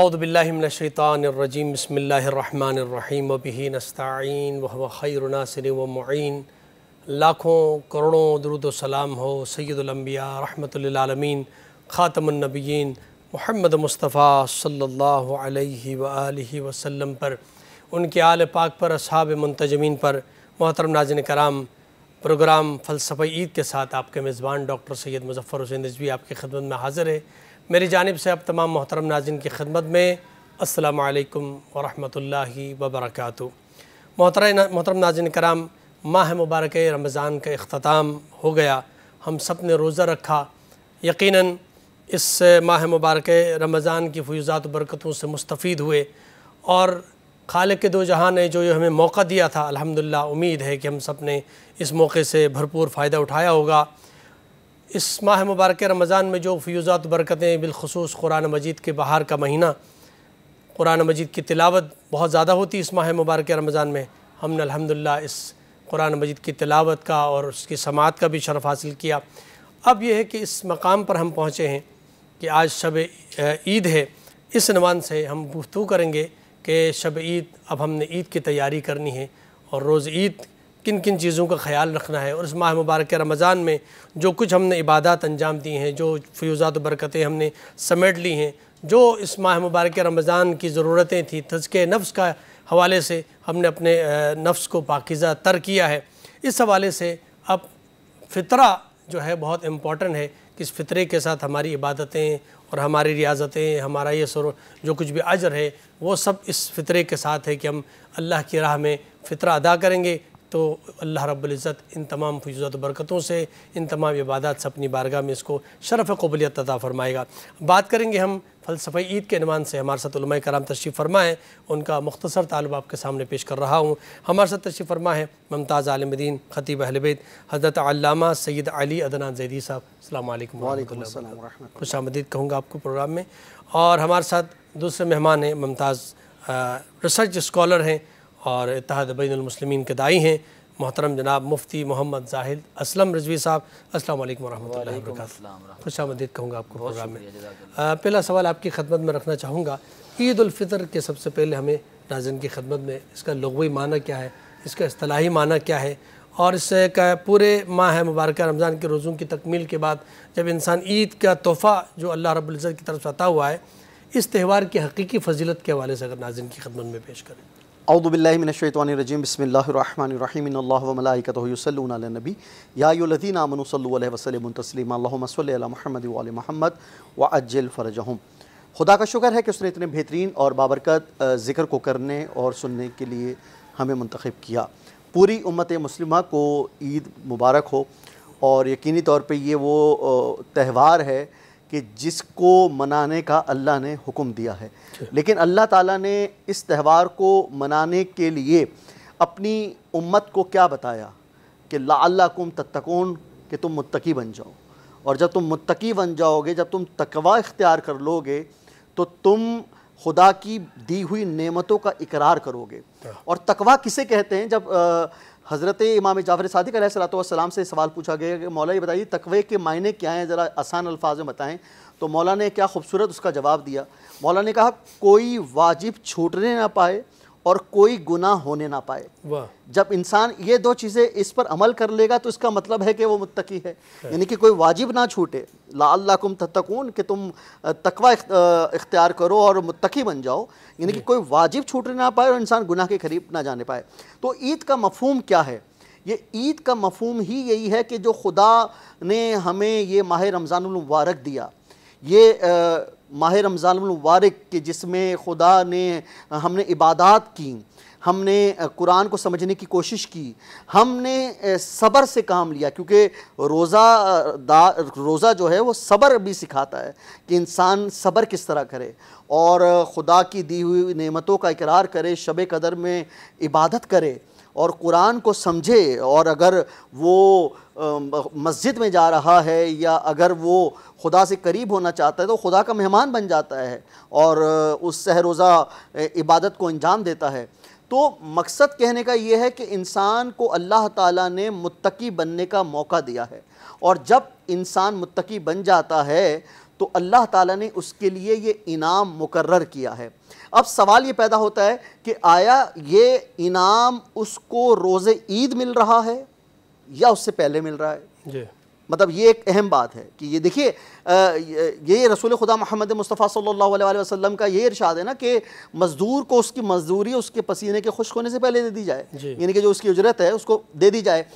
अउदबिल्लिमिनशैतानरजीम बसमीम वबी नस्ताइन वह खैरनासर वमैन लाखों करोड़ों दरुद सलाम हो सैदुलम्बिया रहमतलमीन ख़ातमनबीन महमद मुस्तफ़ा सल्ला वसम पर उनके आल पाक पर अब मुंतजमीन पर मोहतरम नाजन कराम प्रोग्राम फ़लसफ़ी ईद के साथ आपके मेज़बान डॉक्टर सैयद मुजफ़र हुसैन नजवी आपकी खदमत में हाज़िर है मेरी जानब से अब तमाम मोहतरम नाजिन की खदमत में असलकम वरहमल वबरक मोहतर मोहतरम नाजिन कराम माह मुबारक रमज़ान का अख्ताम हो गया हम सब ने रोज़ा रखा यकीनन इस माह मुबारक रमज़ान की फ्यूज़ात बरकतों से मुस्तफ़ हुए और खाल के दो जहाँ ने जो ये हमें मौका दिया था अल्हम्दुलिल्लाह उम्मीद है कि हम सब ने इस मौके से भरपूर फ़ायदा उठाया होगा इस माह मुबारक रमज़ान में जो फ्यूज़ात बरकतें बिलखसूस कुरान मजीद के बहार का महीना कुरान मजीद की तिलावत बहुत ज़्यादा होती इस माह मुबारक रमज़ान में हमने अल्हम्दुलिल्लाह इस कुरान मजीद की तिलावत का और उसकी समात का भी शरफ़ हासिल किया अब यह है कि इस मकाम पर हम पहुँचे हैं कि आज शब ईद है इस नवान से हम गुफ्तु करेंगे कि शब ईद अब हमने ईद की तैयारी करनी है और रोज़ ईद किन किन चीज़ों का ख्याल रखना है और इस माह मुबारक रमज़ान में जो कुछ हमने इबादत अंजाम दी हैं जो फ्यूज़ात बरकतें हमने समेट ली हैं जो इस माह मुबारक रमज़ान की ज़रूरतें थी तजके नफ्स का हवाले से हमने अपने नफ्स को पाकिज़ा तर किया है इस हवाले से अब फितरा जो है बहुत इम्पॉर्टेंट है कि इस फितरे के साथ हमारी इबादतें और हमारी रियाजतें हमारा ये सर जो कुछ भी अजर है वो सब इस फितरे के साथ है कि हम अल्लाह की राह में फ़ितरा अदा करेंगे तो अल्लाह रब्ज़त इन तमाम फजत बरकतों से इन तमाम इबादत से अपनी बारगाह में इसको शरफ़ कबूलियत अदा फ़रमाएगा बात करेंगे हम फ़लसफ़ ईद के अनुमान से हमारे साथ कराम तशरीफ़ फरमा है उनका मुख्तसर तालब आपके सामने पेश कर रहा हूँ हमारे साथ तशरीफ़ फरमा है ममताज़ आलमदीन ख़तीब अहलबैत हज़रत अल्लामा सैद अली अदनान जैदी साहब अल्लाम खुश आमदीद कहूँगा आपको प्रोग्राम में और हमारे साथ दूसरे मेहमान हैं ममताज़ रिसर्च स्कॉलर हैं और इतिहाद बैनमसलमिन के दाई हैं मोहतरम जनाब मुफ्ती मोहम्मद जाहिद असलम रजवी साहब असल वरहमल खुश आमदीद कहूँगा आपको प्रोग्राम में पहला सवाल आपकी खदमत में रखना चाहूँगा ईदालफ़ितर के सबसे पहले हमें नाजन की खदमत में इसका लगवी माना क्या है इसका असलाही माना क्या है और इस का पूरे माह है मुबारक रमज़ान के रोज़ों की तकमील के बाद जब इंसान ईद का तोहफ़ा जो अल्लाह रब्ज़त की तरफ से आता हुआ है इस त्यौहार की हकीकी फजीलत के हवाले से अगर नाजिन की खदमत में पेश करें अउदबिल्लिमिनशैतवानरजीम बसमिल्लामलाकतसलनबी यादी आमनसल वसलम तस्लीम महमद महमद व अज्जल फ़रजहम खुदा का शुक्र है कि उसने इतने बेहतरीन और बाबरकत ज़िक्र को करने और सुनने के लिए हमें मंतखब किया पूरी उम्मत मुस्लिम को ईद मुबारक हो और यकीनी तौर पर ये वो त्यौहार है कि जिसको मनाने का अल्लाह ने हुक्म दिया है लेकिन अल्लाह ताला ने इस त्यौहार को मनाने के लिए अपनी उम्मत को क्या बताया कि कुम तत्तकोन कि तुम मुत्तकी बन जाओ और जब तुम मुत्तकी बन जाओगे जब तुम तकवा इख्तियार कर लोगे तो तुम खुदा की दी हुई नेमतों का इकरार करोगे हाँ। और तकवा किसे कहते हैं जब आ, हज़रत इमाम जाफ़र सदक सलाम से सवाल पूछा गया कि मौला ये बताइए तकवे के मायने क्या हैं ज़रा आसान अल्फाज में बताएं तो मौला ने क्या खूबसूरत उसका जवाब दिया मौला ने कहा कोई वाजिब छूटने ना पाए और कोई गुना होने ना पाए जब इंसान ये दो चीज़ें इस पर अमल कर लेगा तो इसका मतलब है कि वो मुत्तकी है, है। यानी कि कोई वाजिब ना छूटे ला अल्लाकुम तत्तकून कि तुम तकवा इख्तियार करो और मुत्तकी बन जाओ यानी कि कोई वाजिब छूटने ना पाए और इंसान गुनाह के करीब ना जाने पाए तो ईद का मफहम क्या है ये ईद का मफहम ही यही है कि जो खुदा ने हमें ये माह मुबारक दिया ये माह रमज़ानमबारक के जिसमें खुदा ने हमने इबादत की हमने कुरान को समझने की कोशिश की हमने सब्र से काम लिया क्योंकि रोज़ा रोज़ा जो है वो सब्र भी सिखाता है कि इंसान सब्र किस तरह करे और ख़ुदा की दी हुई नेमतों का इकरार करे शब कदर में इबादत करे और कुरान को समझे और अगर वो मस्जिद में जा रहा है या अगर वो खुदा से करीब होना चाहता है तो खुदा का मेहमान बन जाता है और उस सहरोज़ा इबादत को अंजाम देता है तो मकसद कहने का ये है कि इंसान को अल्लाह ताला ने मुत्तकी बनने का मौका दिया है और जब इंसान मुत्तकी बन जाता है तो अल्लाह ताला ने उसके लिए ये इनाम मुकर्र किया है अब सवाल ये पैदा होता है कि आया ये इनाम उसको रोज़ ईद मिल रहा है या उससे पहले मिल रहा है मतलब ये एक अहम बात है कि ये देखिए ये रसूल खुदा महमद मुस्तफ़ा सल्लल्लाहु वसल्लम का ये इरशाद है ना कि मज़दूर को उसकी मजदूरी उसके पसीने के खुश होने से पहले दे दी जाए यानी कि जो उसकी उजरत है उसको दे दी जाए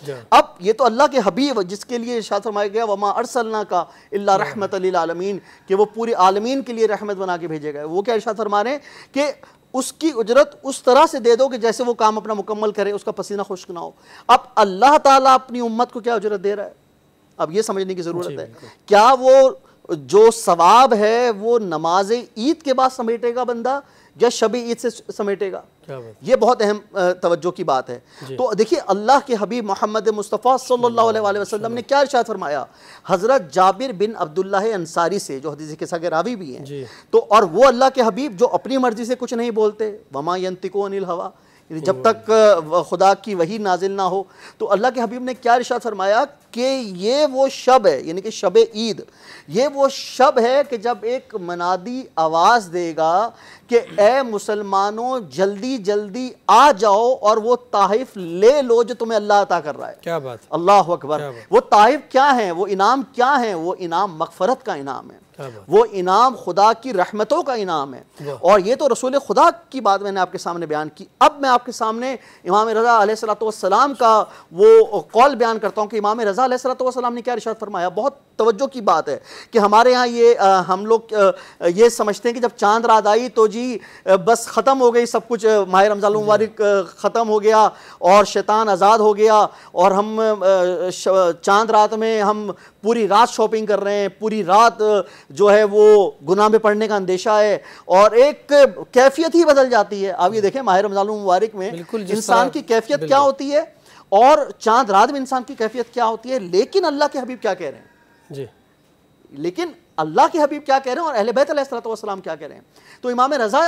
अब ये तो अल्लाह के हबीब जिसके लिए इरशाद फरमाया गया वमा अरसल्ला का अला रहमत आलमीन कि वो पूरे आलमीन के लिए रहमत बना के भेजे गए वो क्या इरशाद फरमा रहे हैं कि उसकी उजरत उस तरह से दे दो कि जैसे वो काम अपना मुकम्मल करे उसका पसीना खुश्क ना हो अब अल्लाह ताला अपनी उम्मत को क्या उजरत दे रहा है अब ये समझने की ज़रूरत है क्या वो जो सवाब है वो नमाज ईद के बाद समेटेगा बंदा या शब ईद से समेटेगा ये बहुत अहम तवज्जो की बात है तो देखिए अल्लाह के हबीब मोहम्मद मुस्तफ़ा सल्लल्लाहु अलैहि वसल्लम ने क्या इरशाद फरमाया हज़रत जाबिर बिन अब्दुल्ला अंसारी से जो हदीस के सागर रावी भी हैं तो और वो अल्लाह के हबीब जो अपनी मर्ज़ी से कुछ नहीं बोलते वमा यंतिको अनिल हवा जब तक खुदा की वही नाजिल ना हो तो अल्लाह के हबीब ने क्या इर्शाद फरमाया कि ये वो शब है यानी कि शब ईद ये वो शब है कि जब एक मनादी आवाज़ देगा कि ए मुसलमानों जल्दी जल्दी आ जाओ और वो ताइफ ले लो जो तुम्हें अल्लाह अता कर रहा है क्या बात अल्लाह अकबर वो ताइफ क्या है वो इनाम क्या है वो इनाम मकफ़रत का इनाम है वो इनाम खुदा की रहमतों का इनाम है और ये तो रसूल खुदा की बात मैंने आपके सामने बयान की अब मैं आपके सामने इमाम रज़ा सलाम का वो कौल बयान करता हूँ कि इमाम रज़ा सलाम ने क्या रिशात फरमाया बहुत तवज्जो की बात है कि हमारे यहाँ ये आ, हम लोग ये समझते हैं कि जब चांद रात आई तो जी बस ख़त्म हो गई सब कुछ माह रमज़ान मुबारक ख़त्म हो गया और शैतान आज़ाद हो गया और हम चांद रात में हम पूरी रात शॉपिंग कर रहे हैं पूरी रात जो है वो गुनाह में पढ़ने का अंदेशा है और एक कैफियत ही बदल जाती है आप ये देखें माहिर रमजान मुबारक में इंसान की कैफियत क्या होती है और चांद रात में इंसान की कैफियत क्या होती है लेकिन अल्लाह के हबीब क्या कह रहे हैं जी लेकिन अल्लाह के हबीब क्या कह रहे हैं और अहल बैतलाम क्या कह रहे हैं तो इमाम रज़ा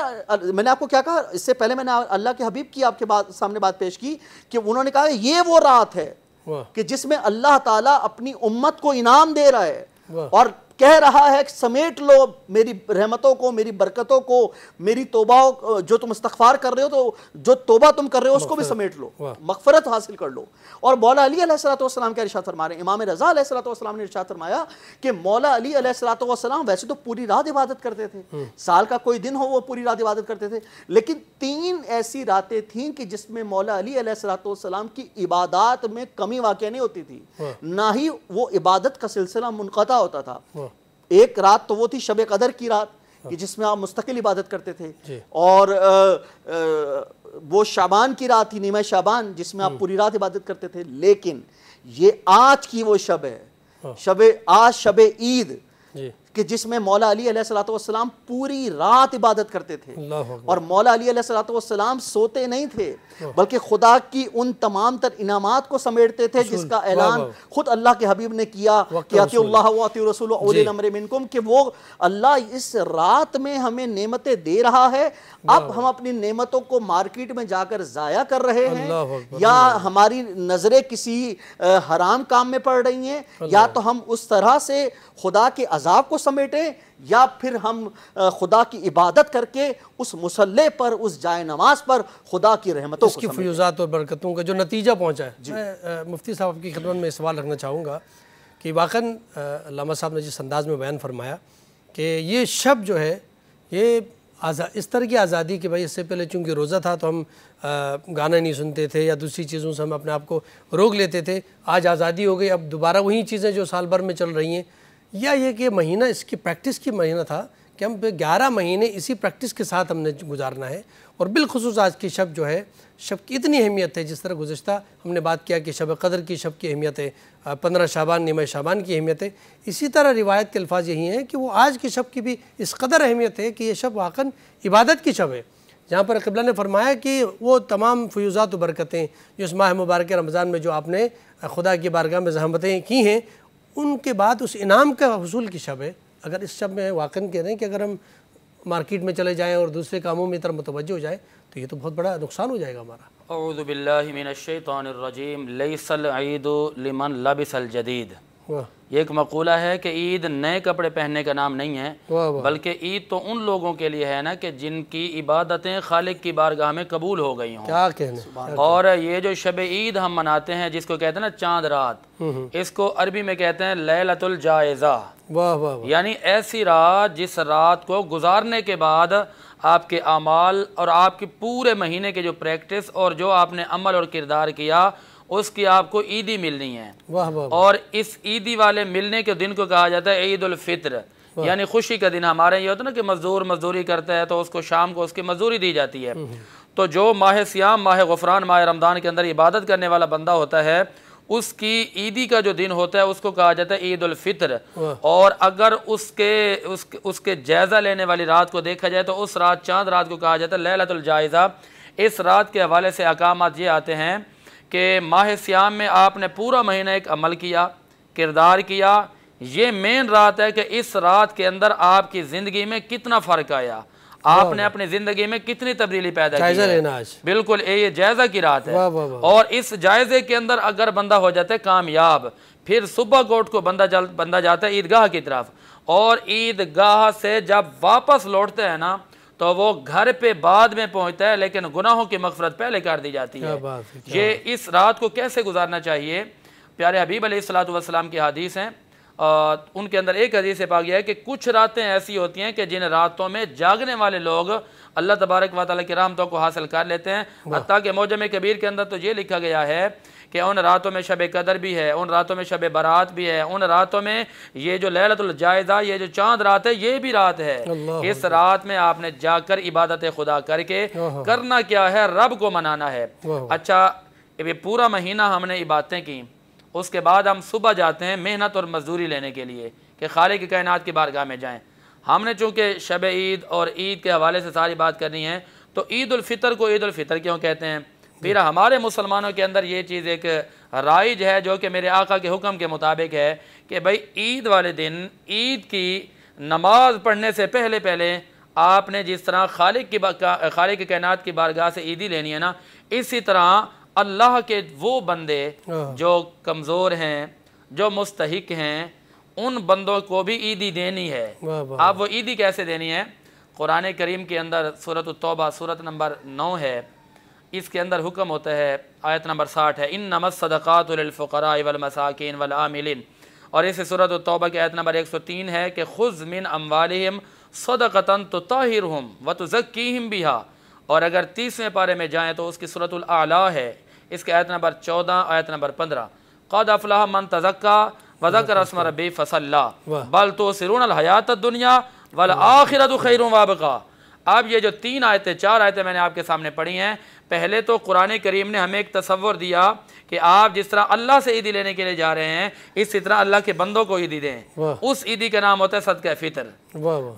मैंने आपको क्या कहा इससे पहले मैंने अल्लाह के हबीब की आपके बात सामने बात पेश की कि उन्होंने कहा ये वो रात है कि जिसमें अल्लाह ताला अपनी उम्मत को इनाम दे रहा है और कह रहा है कि समेट लो मेरी रहमतों को मेरी बरकतों को मेरी तोबा जो तुम इस्तफार कर रहे हो तो जो तोबा तुम कर रहे हो उसको भी समेट लो मकफरत हासिल कर लो और मौला अली सलाम का रिशात फरमा रहे इमाम रजा सलाम ने इर्शाद फरमाया कि मौला अली सलाम वैसे तो पूरी रात इबादत करते थे हम्म। साल का कोई दिन हो वो पूरी रात इबादत करते थे लेकिन तीन ऐसी रातें थीं कि जिसमें मौला अली सलाम की इबादत में कमी वाक़ नहीं होती थी ना ही वो इबादत का सिलसिला मुनता होता था एक रात तो वो थी शब कदर की रात कि हाँ। जिसमें आप मुस्तकिल इबादत करते थे और आ, आ, वो शाबान की रात थी नीमा शाबान जिसमें आप हम्म। पूरी रात इबादत करते थे लेकिन ये आज की वो शब है हाँ। शब आज शब ईद कि जिसमें मौला अली सलाम पूरी रात इबादत करते थे और मौला अली सलाम सोते नहीं थे हाँ। बल्कि खुदा की उन तमाम तर इनामत को समेटते थे जिसका ऐलान खुद अल्लाह के हबीब ने किया रसुलकुम कि वो अल्लाह इस रात में हमें नेमतें दे रहा है अब हम अपनी नेमतों को मार्केट में जाकर ज़ाया कर रहे हैं या हमारी नज़रें किसी हराम काम में पड़ रही हैं या तो हम उस तरह से खुदा के अजाब को समेटें या फिर हम खुदा की इबादत करके उस मुसल्ले पर उस जाए नमाज पर खुदा की रहमतों की फ्यूज़ात और बरकतों का जो नतीजा पहुँचा है मुफ्ती साहब की खिदमत में सवाल रखना चाहूँगा कि वाक़न लामा साहब ने जिस अंदाज़ में बयान फरमाया कि ये शब जो है ये आज़ा इस तरह की आज़ादी कि भाई इससे पहले चूँकि रोज़ा था तो हम गाना नहीं सुनते थे या दूसरी चीज़ों से हम अपने आप को रोक लेते थे आज आज़ादी हो गई अब दोबारा वही चीज़ें जो साल भर में चल रही हैं या ये कि महीना इसकी प्रैक्टिस की महीना था कि हम ग्यारह महीने इसी प्रैक्टिस के साथ हमने गुजारना है और बिलखसूस आज की शब जो है शब की इतनी अहमियत है जिस तरह गुजशत हमने बात किया कि शब कदर की शब की अहमियत है पंद्रह शाबान निमा शाबान की अहमियत है इसी तरह रिवायत के अल्फाज यही हैं कि वो आज की शब की भी इस कदर अहमियत है कि ये शब वाकन इबादत की शब है जहाँ पर कबला ने फरमाया कि वो तमाम फ्यूज़ात बरकतें जो इस माह मुबारक रमज़ान में जो आपने खुदा की बारगाह में जहमतें की हैं उनके बाद उस इनाम का हसूल की शब है अगर इस शब में वाकन कह रहे हैं कि अगर हम मार्केट में चले जाएँ और दूसरे कामों में तरफ़ मुतवजह हो जाए तो ये तो बहुत बड़ा नुकसान हो जाएगा हमारा अवज़बिल्लिमिनशैतरजीम ईद जदीद ये एक मकूला है कि ईद नए कपड़े पहनने का नाम नहीं है बल्कि ईद तो उन लोगों के लिए है ना कि जिनकी इबादतें खालिक की बारगाह में कबूल हो गई हों क्या कहने और ये जो शब ईद हम मनाते हैं जिसको कहते हैं ना चांद रात हम्म, हम्म। इसको अरबी में कहते हैं लैलतुल जायजा वाह यानी ऐसी रात जिस रात को गुजारने के बाद आपके अमाल और आपके पूरे महीने के जो प्रैक्टिस और जो आपने अमल और किरदार किया उसकी आपको ईदी मिलनी है वाह वाह और इस ईदी वाले मिलने के दिन को कहा जाता है ईद ईदालफ़ितर यानी खुशी का दिन हमारे ये होता है ना कि मजदूर मजदूरी करता है तो उसको शाम को उसकी मजदूरी दी जाती है हम्म, हम्म। तो जो माह श्याम माह गफरान माह रमज़ान के अंदर इबादत करने वाला बंदा होता है उसकी ईदी का जो दिन होता है उसको कहा जाता है ईद ईदालफ़ितर और अगर उसके उसके उसके जायज़ा लेने वाली रात को देखा जाए तो उस रात चांद रात को कहा जाता है लहलतुलजायज़ा इस रात के हवाले से अकामत ये आते हैं कि माह श्याम में आपने पूरा महीना एक अमल किया किरदार किया ये मेन रात है कि इस रात के अंदर आपकी ज़िंदगी में कितना फ़र्क आया आपने अपनी जिंदगी में कितनी तब्दीली पैदा की आज बिल्कुल ये जायजा की रात है वा, वा। और इस जायजे के अंदर अगर बंदा हो जाता है कामयाब फिर सुबह कोट को बंदा जल बंदा जाता है ईदगाह की तरफ और ईदगाह से जब वापस लौटते हैं ना तो वो घर पे बाद में पहुंचता है लेकिन गुनाहों की मफफरत पहले कर दी जाती है ये इस रात को कैसे गुजारना चाहिए प्यारे हबीब अलैहिस्सलाम की हदीस हैं और उनके अंदर एक हदीस पा गया है कि कुछ रातें ऐसी होती हैं कि जिन रातों में जागने वाले लोग अल्लाह तबारक वाली की रामतों को हासिल कर लेते हैं हती के मौजम कबीर के अंदर तो ये लिखा गया है कि उन रातों में शब कदर भी है उन रातों में शब बारात भी है उन रातों में ये जो लहलतुलजायजा ये जो चांद रात है ये भी रात है इस रात में आपने जाकर इबादत खुदा करके हाँ, हाँ। करना क्या है रब को मनाना है अच्छा ये पूरा महीना हमने इबादतें की उसके बाद हम सुबह जाते हैं मेहनत और मजदूरी लेने के लिए कि खाले की कायनात की बारगाह में जाएं हमने चूंकि शब ईद और ईद के हवाले से सारी बात करनी है तो ईद उल फितर को ईद फितर क्यों कहते हैं फिर हमारे मुसलमानों के अंदर ये चीज़ एक राइज है जो कि मेरे आका के हुक्म के मुताबिक है कि भाई ईद वाले दिन ईद की नमाज पढ़ने से पहले पहले आपने जिस तरह खालिक की खालिक कैनात की बारगाह से ईदी लेनी है ना इसी तरह अल्लाह के वो बंदे हाँ। जो कमज़ोर हैं जो मुस्तक हैं उन बंदों को भी ईदी देनी है आप वो ईदी कैसे देनी है कुरान करीम के अंदर सूरत तोबा सूरत नंबर नौ है इसके अंदर हुक्म होता है आयत नंबर साठ है इन नमस सदक़ातफ़रा वलमसाकिन वलामिलिन और इस सूरत तौबा की आयत नंबर एक सौ तीन है कि खुज़ मिन अम्वालम सदकता तो ताहिर हम व तो ज़क्म बिहा और अगर तीसवें पारे में जाएँ तो उसकी सूरत आला है इसके आयत नंबर चौदह आयत नंबर पंद्रह कद अफला मन तजक्का वजक रसम रबी फसल्ला बल तो सिरून हयात दुनिया वल आखिरत खैर वाबका अब ये जो तीन आयतें चार आयतें मैंने आपके सामने पढ़ी हैं पहले तो कुरान करीम ने हमें एक तस्वर दिया कि आप जिस तरह अल्लाह से ईदी लेने के लिए जा रहे हैं इसी तरह अल्लाह के बंदों को ईदी दें उस ईदी का नाम होता है सदक फितर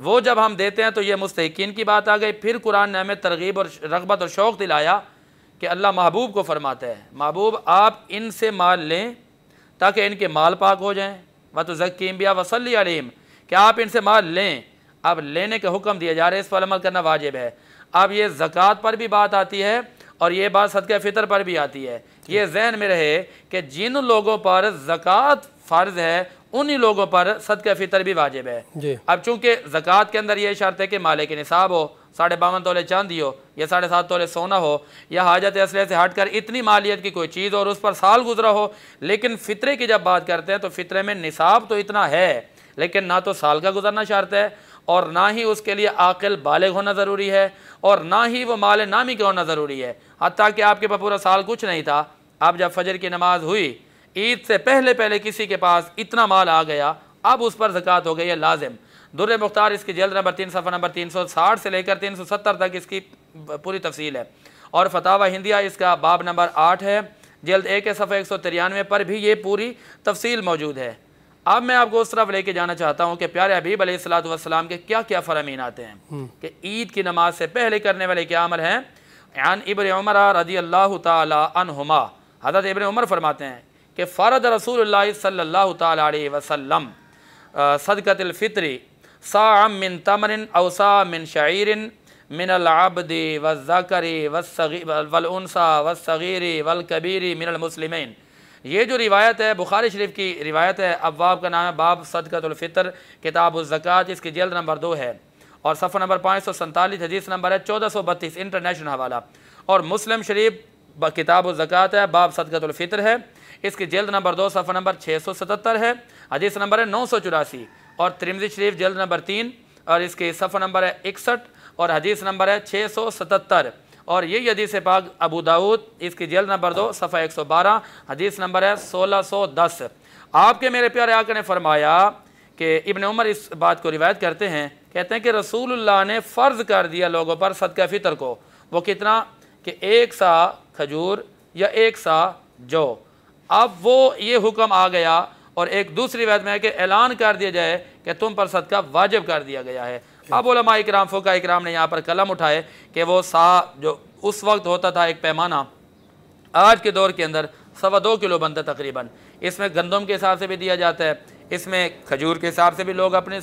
वो जब हम देते हैं तो ये मुस्तकिन की बात आ गई फिर कुरान ने हमें तरगीब और रगबत और शौक़ दिलाया कि अल्लाह महबूब को फरमाता है महबूब आप इनसे माल लें ताकि इनके माल पाक हो जाएँ तो ज़कीम बिया वसली अलीम कि आप इनसे माल लें अब लेने का हुक्म दिया जा रहा है इस पर अमल करना वाजिब है अब ये ज़क़़त पर भी बात आती है और ये बात सदक़ फ़ितर पर भी आती है ये जहन में रहे कि जिन लोगों पर ज़क़़त फ़र्ज़ है उन्हीं लोगों पर सदक़ फ़ितर भी वाजिब है अब चूंकि ज़क़़त के अंदर ये शर्त है कि माले के निसाब हो साढ़े बावन तोले चांदी हो या साढ़े सात तोले सोना हो या हाजत असले से हट कर इतनी मालियत की कोई चीज़ और उस पर साल गुजरा हो लेकिन फ़ितरे की जब बात करते हैं तो फ़ितरे में निसाब तो इतना है लेकिन ना तो साल का गुजरना शर्त है और ना ही उसके लिए आकिल बालग होना ज़रूरी है और ना ही वो माल नामी का होना ज़रूरी है हती कि आपके पास पूरा साल कुछ नहीं था अब जब फजर की नमाज हुई ईद से पहले पहले किसी के पास इतना माल आ गया अब उस पर ज़क़़त हो गई है लाजिम दुर मुख्तार इसकी जल्द नंबर तीन सफ़ा नंबर तीन सौ साठ से लेकर तीन सौ सत्तर तक इसकी पूरी तफसील है और फतावा हिंदिया इसका बाब नंबर आठ है जल्द एक है सफ़ा एक सौ तिरानवे पर भी ये पूरी तफसील मौजूद है अब मैं आपको उस तरफ लेके जाना चाहता हूँ कि प्यारे हबीब सलाम के क्या क्या फ़रामीन आते हैं हम्म। कि ईद की नमाज से पहले करने वाले क्या अमल हैं एन इबन उमर रदी अल्लाह तुमा हज़रत इबन उमर फरमाते हैं कि फ़रद रसूल सल्ला तसलम सदकतफ़ितरी साम मिन तमरिन अवसा मिन शायरिन मिनलाबद वज़कर वलसा वसगीरी वलकबीरी मिनलमसलिमिन ये जो रिवायत है बुखारी शरीफ की रिवायत है अब्बाब का नाम है बाब सदकतफ़ितर किताब उज़क़ इसकी जल्द नंबर दो है और सफर नंबर पाँच सौ सैंतालीस हदीस नंबर है चौदह सौ बत्तीस इंटरनेशनल हवाला और मुस्लिम शरीफ किताब ज़क़़त है बाब सदकतफ़ितर है इसकी जल्द नंबर दो सफ़र नंबर छः सौ सतहत्तर है हदीस नंबर है नौ सौ चौरासी और त्रिमजी शरीफ जल्द नंबर तीन और इसकी सफ़र नंबर है इकसठ और हदीस नंबर है छः सौ सतहत्तर और यही हदीस पाक अबू दाऊद इसकी जल्द नंबर दो सफ़ा एक सौ बारह हदीस नंबर है सोलह सौ दस आपके मेरे प्यारे आकर ने फरमाया कि इबन उमर इस बात को रिवायत करते हैं कहते हैं कि रसूल ने फ़र्ज़ कर दिया लोगों पर सदका फ़ितर को वो कितना कि एक सा खजूर या एक सा जौ अब वो ये हुक्म आ गया और एक दूसरी बात में है कि ऐलान कर दिया जाए कि तुम पर सदका वाजिब कर दिया गया है अब उलमा इक्राम फ़ोका इक्राम ने यहाँ पर कलम उठाए कि वो सा जो उस वक्त होता था एक पैमाना आज के दौर के अंदर सवा दो किलो बनता तकरीबन इसमें गंदम के हिसाब से भी दिया जाता है इसमें खजूर के हिसाब से भी लोग अपने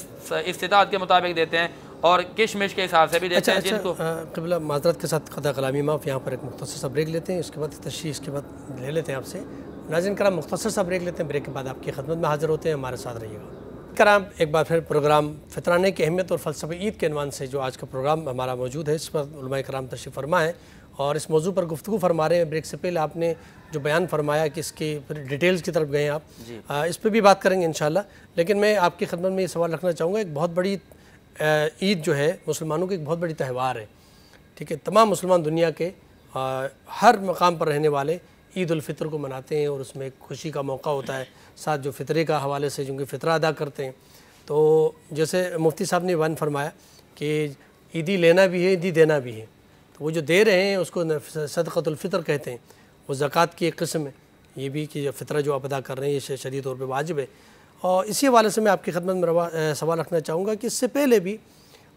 इस्तात के मुताबिक देते हैं और किशमिश के हिसाब से भी देते अच्छा, हैं जिनको अच्छा, माजरत के साथ खदा कलामी माफ यहाँ पर एक मुख्तर सा ब्रेक लेते हैं उसके बाद तशी इसके बाद ले लेते हैं आपसे नाजिन कराम मुख्तर सा ब्रेक लेते हैं ब्रेक के बाद आपकी खदमत में हाजिर होते हैं हमारे साथ रहिएगा कराम एक बार फिर प्रोग्राम फितराना की अहमियत और फलसफे ईद के अनवान से जो आज का प्रोग्राम हमारा मौजूद है इस पर कराम तशी फरमाएँ है और इस मौजू पर गुफ्तु फरमा रहे हैं ब्रेक से पहले आपने जो बयान फरमाया कि इसके फिर डिटेल्स की तरफ गए आप आ, इस पर भी बात करेंगे इन लेकिन मैं आपकी खदमत में ये सवाल रखना चाहूँगा एक बहुत बड़ी ईद जो है मुसलमानों की एक बहुत बड़ी त्यौहार है ठीक है तमाम मुसलमान दुनिया के आ, हर मकाम पर रहने वाले ईद को मनाते हैं और उसमें खुशी का मौका होता है साथ जो फितरे का हवाले से चूँकि फितरा अदा करते हैं तो जैसे मुफ्ती साहब ने वन फरमाया कि ईदी लेना भी है ईदी देना भी है तो वो जो दे रहे हैं उसको सदक़तलफ़ितर कहते हैं वो ज़क़़त की एक कस्म है ये भी कि फ़ितरा जो आप अदा कर रहे हैं ये शरीय तौर पर वाजिब है और इसी हवाले से मैं आपकी खदमत में सवाल रखना चाहूँगा कि इससे पहले भी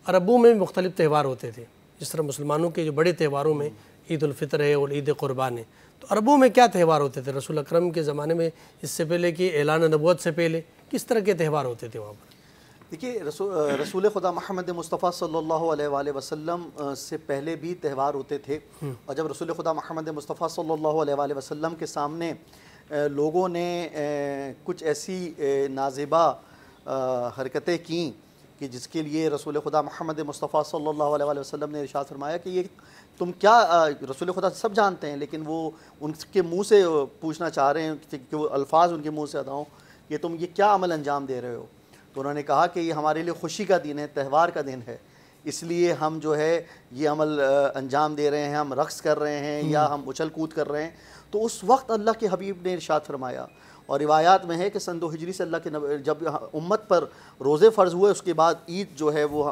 अरबों में मुख्तलिफ त्यौहार होते थे जिस तरह मुसलमानों के जो बड़े त्यौहारों में ईदालफ़ितर है और ईद क़ुरबान है तो अरबों में क्या त्यौहार होते थे रसूल अक्रम के ज़माने में इससे पहले कि ऐलान नबूत से पहले किस तरह के त्यौहार होते थे वहाँ पर देखिए रसू, रसूल खुदा महमद मुस्तफ़ा सल्लल्लाहु अलैहि वसल्लम से पहले भी त्यौहार होते थे और जब रसूल खुदा महमद मुस्तफ़ा सल्लल्लाहु अलैहि वसल्लम के सामने लोगों ने कुछ ऐसी नाजिबा हरकतें कं कि जिसके लिए रसूल खुदा महमद मुस्तफ़ा सल्लल्लाहु अलैहि वसल्लम ने इरशाद फरमाया कि ये तुम क्या रसूल खुदा सब जानते हैं लेकिन वो उनके मुँह से पूछना चाह रहे हैं कि वो अल्फाज उनके मुँह से अदा हों कि तुम ये क्या अमल अंजाम दे रहे हो तो उन्होंने कहा कि ये हमारे लिए खुशी का दिन है त्यौहार का दिन है इसलिए हम जो है ये अमल अंजाम दे रहे हैं हम रक़्स कर रहे हैं हम्म। या हम उछल कूद कर रहे हैं तो उस वक्त अल्लाह के हबीब ने इरशाद फरमाया और रिवायात में है कि सन दो हिजरी से अल्लाह के नब जब उम्मत पर रोज़े फ़र्ज़ हुए उसके बाद ईद जो है वो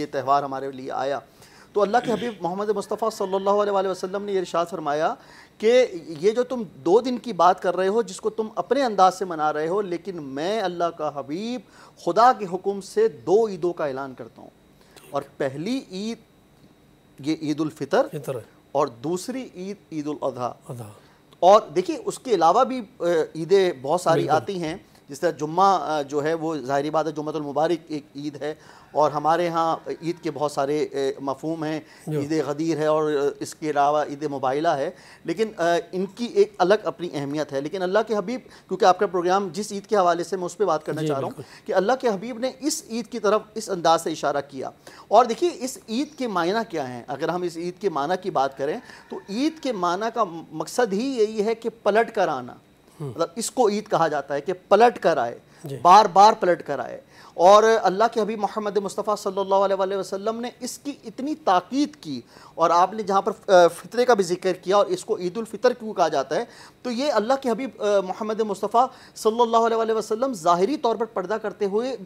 ये त्यौहार हमारे लिए आया तो अल्लाह के हबीब मोहम्मद मुस्तफ़ा सल्ला अलैहि ने इरशाद फरमाया कि ये जो तुम दो दिन की बात कर रहे हो जिसको तुम अपने अंदाज से मना रहे हो लेकिन मैं अल्लाह का हबीब खुदा के हुक्म से दो ईदों का ऐलान करता हूँ और पहली ईद ये ईद फितर और दूसरी ईद ईद अधा और देखिए उसके अलावा भी ईदें बहुत सारी आती हैं जिस तरह जुम्मा जो है वो ज़ाहिर बात है जुम्मतुल मुबारक एक ईद है और हमारे यहाँ ईद के बहुत सारे मफहम हैं ईद गदीर है और इसके अलावा ईद मोबाइला है लेकिन इनकी एक अलग अपनी अहमियत है लेकिन अल्लाह के हबीब क्योंकि आपका प्रोग्राम जिस ईद के हवाले से मैं उस पर बात करना चाह रहा हूँ कि अल्लाह के हबीब ने इस ईद की तरफ इस अंदाज से इशारा किया और देखिए इस ईद के मायना क्या हैं अगर हम इस ईद के माना की बात करें तो ईद के माना का मकसद ही यही है कि पलट कर आना हम्म। मतलब इसको ईद कहा जाता है कि पलट कर आए बार बार पलट कर आए और अल्लाह के हबीब मोहम्मद मुस्तफ़ा सल्लल्लाहु अलैहि वसल्लम ने इसकी इतनी ताक़ीद की और आपने जहाँ पर फितरे का भी जिक्र किया और इसको ईद फ़ितर क्यों कहा जाता है तो ये अल्लाह के हबीब मोहम्मद मुस्तफ़ा सल्लल्लाहु अलैहि वसल्लम ज़ाहरी तौर पर पर्दा करते हुए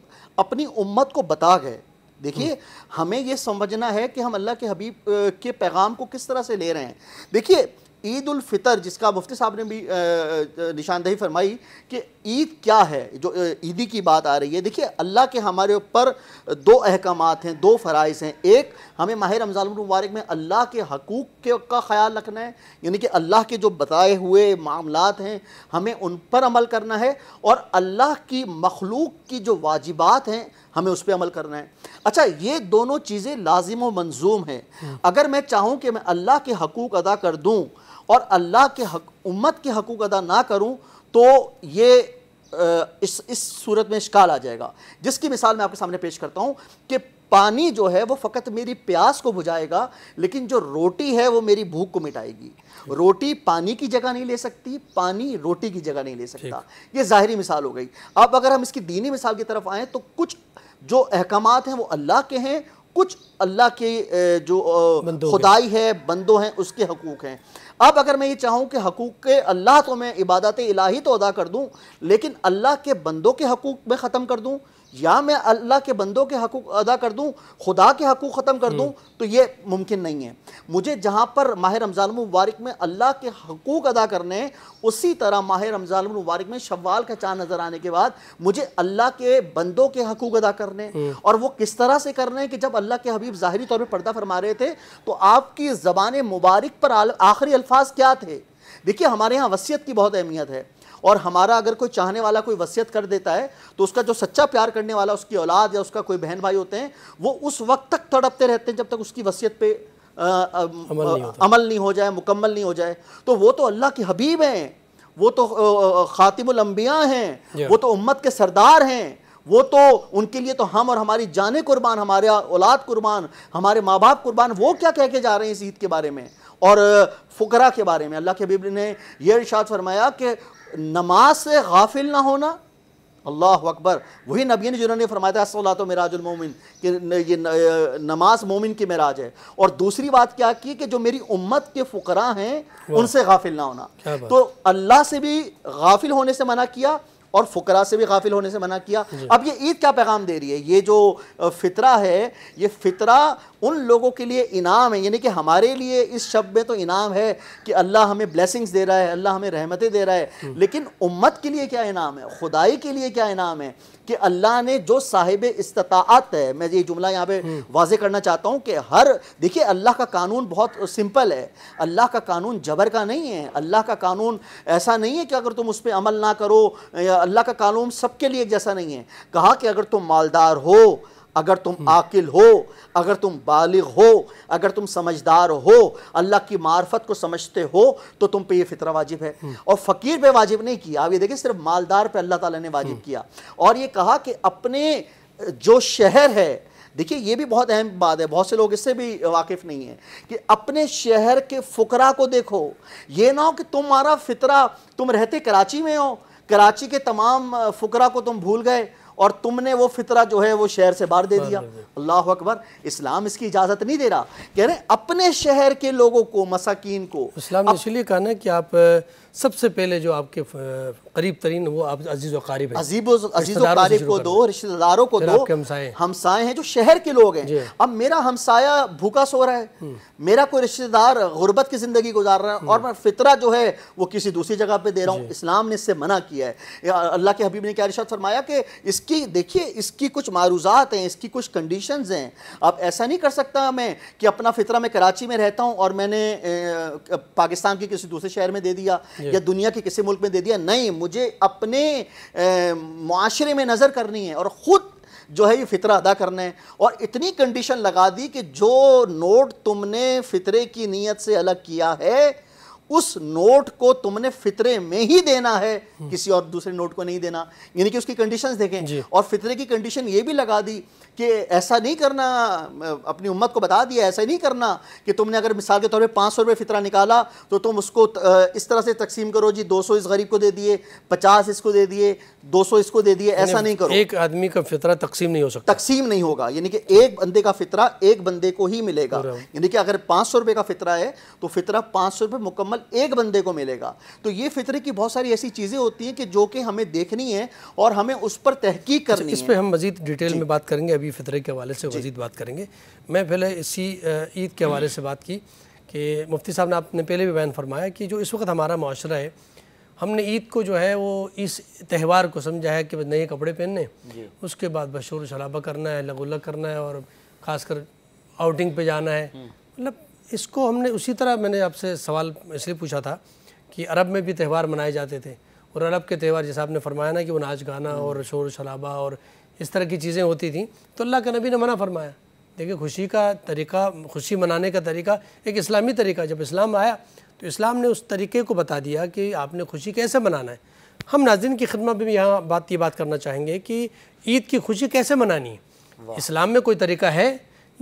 अपनी उम्मत को बता गए देखिए हमें ये समझना है कि हम अल्लाह के हबीब के पैगाम को किस तरह से ले रहे हैं देखिए ईद उल फितर जिसका मुफ्ती साहब ने भी निशानदेही फरमाई कि ईद क्या है जो ईदी की बात आ रही है देखिए अल्लाह के हमारे ऊपर दो अहकाम हैं दो फ़राइज़ हैं एक हमें माह रमज़ान मुबारक में अल्लाह के हकूक़ के का ख्याल रखना है यानी कि अल्लाह के जो बताए हुए मामलात हैं हमें उन पर अमल करना है और अल्लाह की मखलूक की जो वाजिबात हैं हमें उस पर अमल करना है अच्छा ये दोनों चीज़ें लाजिम व मंजूम हैं अगर मैं चाहूँ कि मैं अल्लाह के हकूक़ अदा कर दूँ और अल्लाह के हक उम्मत के हकूक़ अदा ना करूँ तो ये इस इस सूरत में शिकाल आ जाएगा जिसकी मिसाल मैं आपके सामने पेश करता हूँ कि पानी जो है वो फ़कत मेरी प्यास को बुझाएगा लेकिन जो रोटी है वो मेरी भूख को मिटाएगी रोटी पानी की जगह नहीं ले सकती पानी रोटी की जगह नहीं ले सकता ये ज़ाहरी मिसाल हो गई अब अगर हम इसकी दीनी मिसाल की तरफ आएँ तो कुछ जो अहकाम हैं वो अल्लाह के हैं कुछ अल्लाह के जो खुदाई है बंदो हैं उसके हकूक़ हैं अब अगर मैं ये चाहूँ कि हकूक़ के अल्लाह तो मैं इबादत इलाही तो अदा कर दूँ लेकिन अल्लाह के बंदों के हकूक़ में ख़त्म कर दूँ या मैं अल्लाह के बंदों के हकूक अदा कर दूँ खुदा के हकूक ख़त्म कर दूँ हम्म। तो ये मुमकिन नहीं है मुझे जहाँ पर माह रमज़ान मुबारक में अल्लाह के हकूक अदा करने उसी तरह माह रमज़ान मुबारक में शवाल का चाँद नज़र आने के बाद मुझे अल्लाह के बंदों के हकूक अदा करने हम्म। और वो किस तरह से करने कि जब अल्लाह के हबीब ज़ाहरी तौर पर पर्दा फरमा रहे थे तो आपकी ज़बान मुबारक पर आखिरी अल्फाज क्या थे देखिए हमारे यहाँ वसीयत की बहुत अहमियत है और हमारा अगर कोई चाहने वाला कोई वसीयत कर देता है तो उसका जो सच्चा प्यार करने वाला उसकी औलाद या उसका कोई बहन भाई होते हैं वो उस वक्त तक तड़पते रहते हैं जब तक उसकी वसीयत पे अमल, नहीं अमल नहीं हो जाए मुकम्मल नहीं हो जाए तो वो तो अल्लाह के हबीब हैं वो तो ख़ातिमलम्बिया हैं वो तो उम्मत के सरदार हैं वो तो उनके लिए तो हम और हमारी जाने कुर्बान हमारे औलाद कुर्बान हमारे माँ बाप कुर्बान वो क्या कह के जा रहे हैं इस ईद के बारे में और फ़ुकरा के बारे में अल्लाह के हबीब ने यह इर्शाद फरमाया कि नमाज से गाफिल ना होना अल्लाह अकबर वही नबी ने जिन्होंने फरमाया था सला तो मराजुलमोमिन कि ये नमाज मोमिन की मराज है और दूसरी बात क्या की कि जो मेरी उम्मत के फकरा हैं उनसे गाफिल ना होना तो अल्लाह से भी गाफिल होने से मना किया और फ़ुकरा से भी गाफिल होने से मना किया अब ये ईद क्या पैगाम दे रही है ये जो फितरा है ये फितरा उन लोगों के लिए इनाम है यानी कि हमारे लिए इस शब्द में तो इनाम है कि अल्लाह हमें ब्लेसिंग्स दे रहा है अल्लाह हमें रहमतें दे रहा है हम्म। लेकिन उम्मत के लिए क्या इनाम है खुदाई के लिए क्या इनाम है कि अल्लाह ने जो साहिब इस्तात है मैं ये जुमला यहाँ पे हम्म। वाजे करना चाहता हूँ कि हर देखिए अल्लाह का कानून बहुत सिंपल है अल्लाह का कानून जबर का नहीं है अल्लाह का कानून ऐसा नहीं है कि अगर तुम उस पर अमल ना करो अल्लाह का कानून सबके लिए जैसा नहीं है कहा कि अगर तुम मालदार हो अगर तुम हम्म। आकिल हो अगर तुम बालिग हो अगर तुम समझदार हो अल्लाह की मार्फत को समझते हो तो तुम पे ये फितरा वाजिब है हम्म। और फ़कीर पे वाजिब नहीं किया अब ये देखिए सिर्फ मालदार पे अल्लाह ताला ने वाजिब हम्म। किया और ये कहा कि अपने जो शहर है देखिए ये भी बहुत अहम बात है बहुत से लोग इससे भी वाकिफ़ नहीं है कि अपने शहर के फ़ुकरा को देखो ये ना हो कि तुम्हारा फितरा तुम रहते कराची में हो कराची के तमाम फ़ुकरा को तुम भूल गए और तुमने वो फितरा जो है वो शहर से बाहर दे दिया अल्लाह अकबर इस्लाम इसकी इजाज़त नहीं दे रहा कह रहे अपने शहर के लोगों को मसाकिन को इस्लाम इसलिए कहना है कि आप सबसे पहले जो आपके करीब तरीन वो आप अजीज़ वारीब अजीब अजीज़ को दो रिश्तेदारों को दो हमसाए हमसाए हैं जो शहर के लोग हैं अब मेरा हमसाया भूखा सो रहा है हम्म। मेरा कोई रिश्तेदार गुर्बत की ज़िंदगी गुजार रहा है हम्म। और मैं फितरा जो है वो किसी दूसरी जगह पर दे रहा हूँ इस्लाम ने इससे मना किया है अल्लाह के हबीब ने क्या रिशात फरमाया कि इसकी देखिए इसकी कुछ मारूज़ात हैं इसकी कुछ कंडीशन हैं अब ऐसा नहीं कर सकता मैं कि अपना फितरा मैं कराची में रहता हूँ और मैंने पाकिस्तान के किसी दूसरे शहर में दे दिया या दुनिया के किसी मुल्क में दे दिया नहीं मुझे अपने माशरे में नज़र करनी है और ख़ुद जो है ये फितरा अदा करना है और इतनी कंडीशन लगा दी कि जो नोट तुमने फितरे की नीयत से अलग किया है उस नोट को तुमने फितरे में ही देना है hmm. किसी और दूसरे नोट को नहीं देना यानी कि उसकी कंडीशंस देखें और फितरे की कंडीशन ये भी लगा दी कि ऐसा नहीं करना अपनी उम्मत को बता दिया ऐसा नहीं करना कि तुमने अगर मिसाल के तौर पे पाँच सौ रुपये फितरा निकाला तो तुम उसको इस तरह से तकसीम करो जी दो सौ इस गरीब को दे दिए पचास इसको दे दिए दो सौ इसको दे दिए ऐसा नहीं करो एक आदमी का फितरा तकसीम नहीं हो सकता तकसीम नहीं होगा यानी कि एक बंदे का फितरा एक बंदे को ही मिलेगा यानी कि अगर पाँच सौ रुपये का फितरा है तो फितरा पाँच सौ रुपये मुकम्मल एक बंदे को मिलेगा तो ये फितरे की बहुत सारी ऐसी चीज़ें होती हैं कि जो कि हमें देखनी है और हमें उस पर तहकीक अच्छा, करनी है इस पर हम मजीद डिटेल में बात करेंगे अभी भी फ़ितरे के हवाले से मजीद बात करेंगे मैं पहले इसी ईद के हवाले से बात की कि मुफ्ती साहब ने आपने पहले भी बयान फरमाया कि जो इस वक्त हमारा माशरा है हमने ईद को जो है वो इस त्यौहार को समझा है कि नए कपड़े पहनने उसके बाद बशोर शराबा करना है लगोल करना है और ख़ासकर आउटिंग पे जाना है हम्म। मतलब इसको हमने उसी तरह मैंने आपसे सवाल इसलिए पूछा था कि अरब में भी त्यौहार मनाए जाते थे और अरब के त्यौहार जैसे आपने फरमाया ना कि वो नाच गाना हम्म। और शोर शराबा और इस तरह की चीज़ें होती थी तो अल्लाह के नबी ने मना फरमाया देखिए खुशी का तरीका खुशी मनाने का तरीका एक इस्लामी तरीका जब इस्लाम आया तो इस्लाम ने उस तरीके को बता दिया कि आपने खुशी कैसे मनाना है हम नाजिन की खिदमत में भी यहाँ बात ये बात करना चाहेंगे कि ईद की खुशी कैसे मनानी है इस्लाम में कोई तरीका है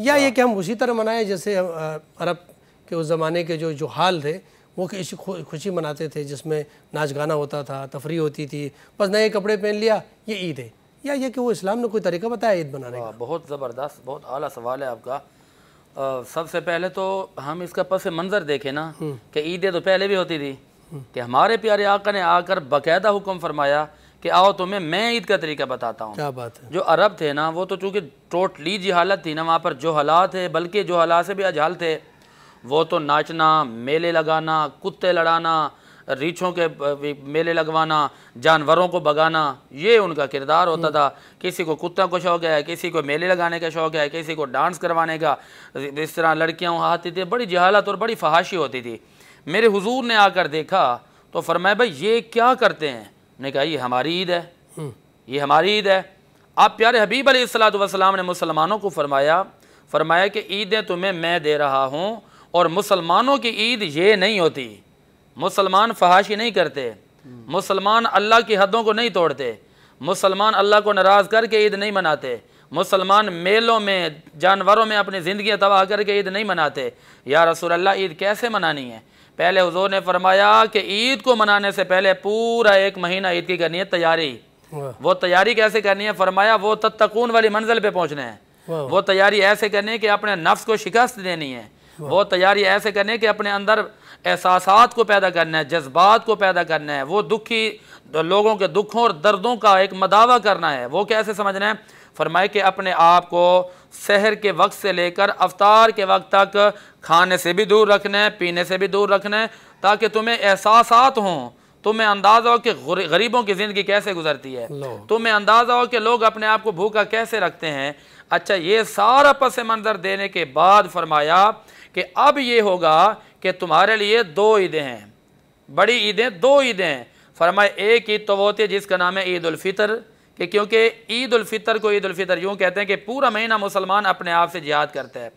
या ये कि हम उसी तरह मनाएं जैसे अरब के उस ज़माने के जो जो हाल थे वो किसी खुशी मनाते थे जिसमें नाच गाना होता था तफरी होती थी बस नए कपड़े पहन लिया ये ईद है या ये कि वो इस्लाम ने कोई तरीका बताया ईद बनाने का बहुत ज़बरदस्त बहुत आला सवाल है आपका सबसे पहले तो हम इसका पस मंज़र देखें ना हम्म। कि ईदें तो पहले भी होती थी हम्म। कि हमारे प्यारे आका ने आकर बाकायदा हुक्म फरमाया कि आओ तुम्हें मैं ईद का तरीका बताता हूँ क्या बात है जो अरब थे ना वो तो चूँकि टोटली जी हालत थी ना वहाँ पर जो हालात है बल्कि जो हालात से भी अजहाल थे वो तो नाचना मेले लगाना कुत्ते लड़ाना रीछों के मेले लगवाना जानवरों को भगाना ये उनका किरदार होता था किसी को कुत्ता का शौक़ है किसी को मेले लगाने का शौक़ है किसी को डांस करवाने का इस तरह लड़कियाँ वहाँ आती थी बड़ी जहालत और बड़ी फहाशी होती थी मेरे हुजूर ने आकर देखा तो फरमाया भाई ये क्या करते हैं उन्हें कहा ये हमारी ईद है हम्म। ये हमारी ईद है आप प्यारे हबीब सलाम ने मुसलमानों को फरमाया फरमाया कि ईदें तुम्हें मैं दे रहा हूँ और मुसलमानों की ईद ये नहीं होती मुसलमान फहाशी नहीं करते मुसलमान अल्लाह की हदों को नहीं तोड़ते मुसलमान अल्लाह को नाराज़ करके ईद नहीं मनाते मुसलमान मेलों में जानवरों में अपनी ज़िंदगी तबाह करके ईद नहीं मनाते या रसूल अल्लाह ईद कैसे मनानी है पहले हजूर ने फरमाया कि ईद को मनाने से पहले पूरा एक महीना ईद की करनी है तैयारी वो तैयारी कैसे करनी है फरमाया वो तत्तकून वाली मंजिल पर पहुँचना है वो तैयारी ऐसे करनी है कि अपने नफ्स को शिकस्त देनी है वो तैयारी ऐसे करने कि अपने अंदर एहसास को पैदा करना है जज्बात को पैदा करना है वो दुखी लोगों के दुखों और दर्दों का एक मदावा करना है वो कैसे समझना है फरमाए कि अपने आप को शहर के वक्त से लेकर अवतार के वक्त तक खाने से भी दूर रखना है पीने से भी दूर रखना है ताकि तुम्हें एहसास हों तुम्हें अंदाज़ा हो कि गरीबों की ज़िंदगी कैसे गुजरती है तुम्हें अंदाज़ा हो कि लोग अपने आप को भूखा कैसे रखते हैं अच्छा ये सारा पस मंज़र देने के बाद फरमाया कि अब ये होगा कि तुम्हारे लिए दो ईदें हैं बड़ी ईदें दो ईदें हैं फरमाए एक ईद तो वो होती है जिसका नाम है ईद फितर कि क्योंकि ईद फितर को ईद फितर यूँ कहते हैं कि पूरा महीना मुसलमान अपने आप से जिहाद करते हैं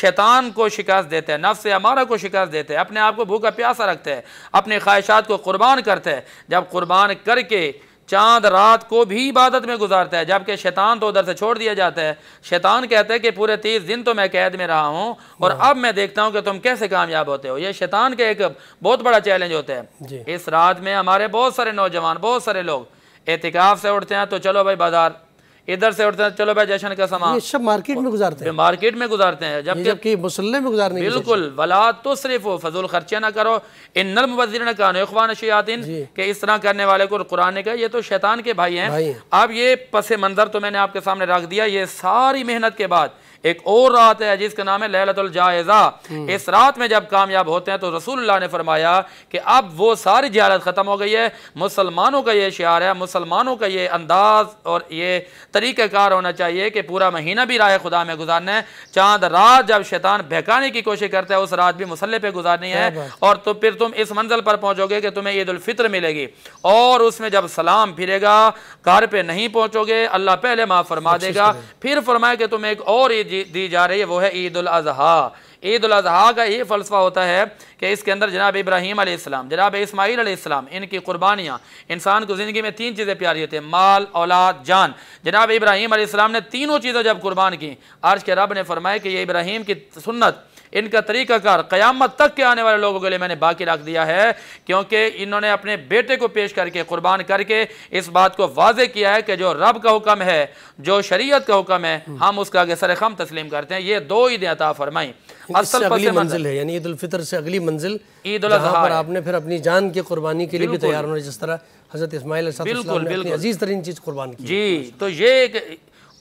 शैतान को शिकस्त देते हैं नफ्स अमारा को शिकस्त देते हैं अपने आप को भूखा प्यासा रखते हैं अपनी ख्वाहिशात को कुर्बान करते हैं जब कुर्बान करके चांद रात को भी इबादत में गुजारता है जबकि शैतान तो उधर से छोड़ दिया जाता है शैतान कहता है कि पूरे तीस दिन तो मैं कैद में रहा हूँ और अब मैं देखता हूँ कि तुम कैसे कामयाब होते हो यह शैतान का एक बहुत बड़ा चैलेंज होता है इस रात में हमारे बहुत सारे नौजवान बहुत सारे लोग एहतिकाफ से उठते हैं तो चलो भाई बाजार इधर से उठते हैं चलो भाई जैशन का सामान ये सब मार्केट में गुजारते हैं मार्केट में गुजारते हैं जबकि जबकि मुसल्ले में गुजारने बिल्कुल वला तो सिर्फ फजूल खर्चे ना करो इन नल मुबजर कहा अखवान शयातिन के इस तरह करने वाले को कुरान का ये तो शैतान के भाई हैं अब ये पस मंजर तो मैंने आपके सामने रख दिया ये सारी मेहनत के बाद एक और रात है जिसका नाम है जायजा हम्म। इस रात में जब कामयाब होते हैं तो रसूलुल्लाह ने फरमाया कि अब वो सारी जियारत ख़त्म हो गई है मुसलमानों का ये शार है मुसलमानों का ये अंदाज और ये तरीक़ार होना चाहिए कि पूरा महीना भी राय खुदा में गुजारना है चांद रात जब शैतान बहकाने की कोशिश करता है उस रात भी मुसल्ले पे गुजारनी है और तो फिर तुम इस मंजिल पर पहुंचोगे कि तुम्हें ईद फित्र मिलेगी और उसमें जब सलाम फिरेगा घर पर नहीं पहुंचोगे अल्लाह पहले माफ फरमा देगा फिर फरमाया कि तुम एक और ईद दी जा रही है वो है ईद अजहा ईद अजहा का ये फ़लसफ़ा होता है कि इसके अंदर जनाब इब्राहिम आलाम जनाब इसमाइल आलाम इनकी कुर्बानियाँ इंसान को ज़िंदगी में तीन चीज़ें प्यारी होती हैं माल औलाद जान जनाब इब्राहिम आलाम ने तीनों चीज़ें जब कुर्बान की आज के रब ने फरमाया कि ये इब्राहिम की सुन्नत इनका तरीक़ाकार क्यामत तक के आने वाले लोगों के लिए मैंने बाकी रख दिया है क्योंकि इन्होंने अपने बेटे को पेश करके कुर्बान करके इस बात को वाजे किया है कि जो रब का हुक्म है जो शरीयत का हुक्म है हम्म। हम उसका आगे सर खम तस्लीम करते हैं ये दो ईद अता फरमाई असल अगली मंजिल है यानी ईद फितर से अगली मंजिल ईद पर आपने फिर अपनी जान की कुर्बानी के लिए भी तैयार होना जिस तरह हजरत इसमाइल बिल्कुल बिल्कुल अजीज तरीन चीज़ कुर्बान की जी तो ये एक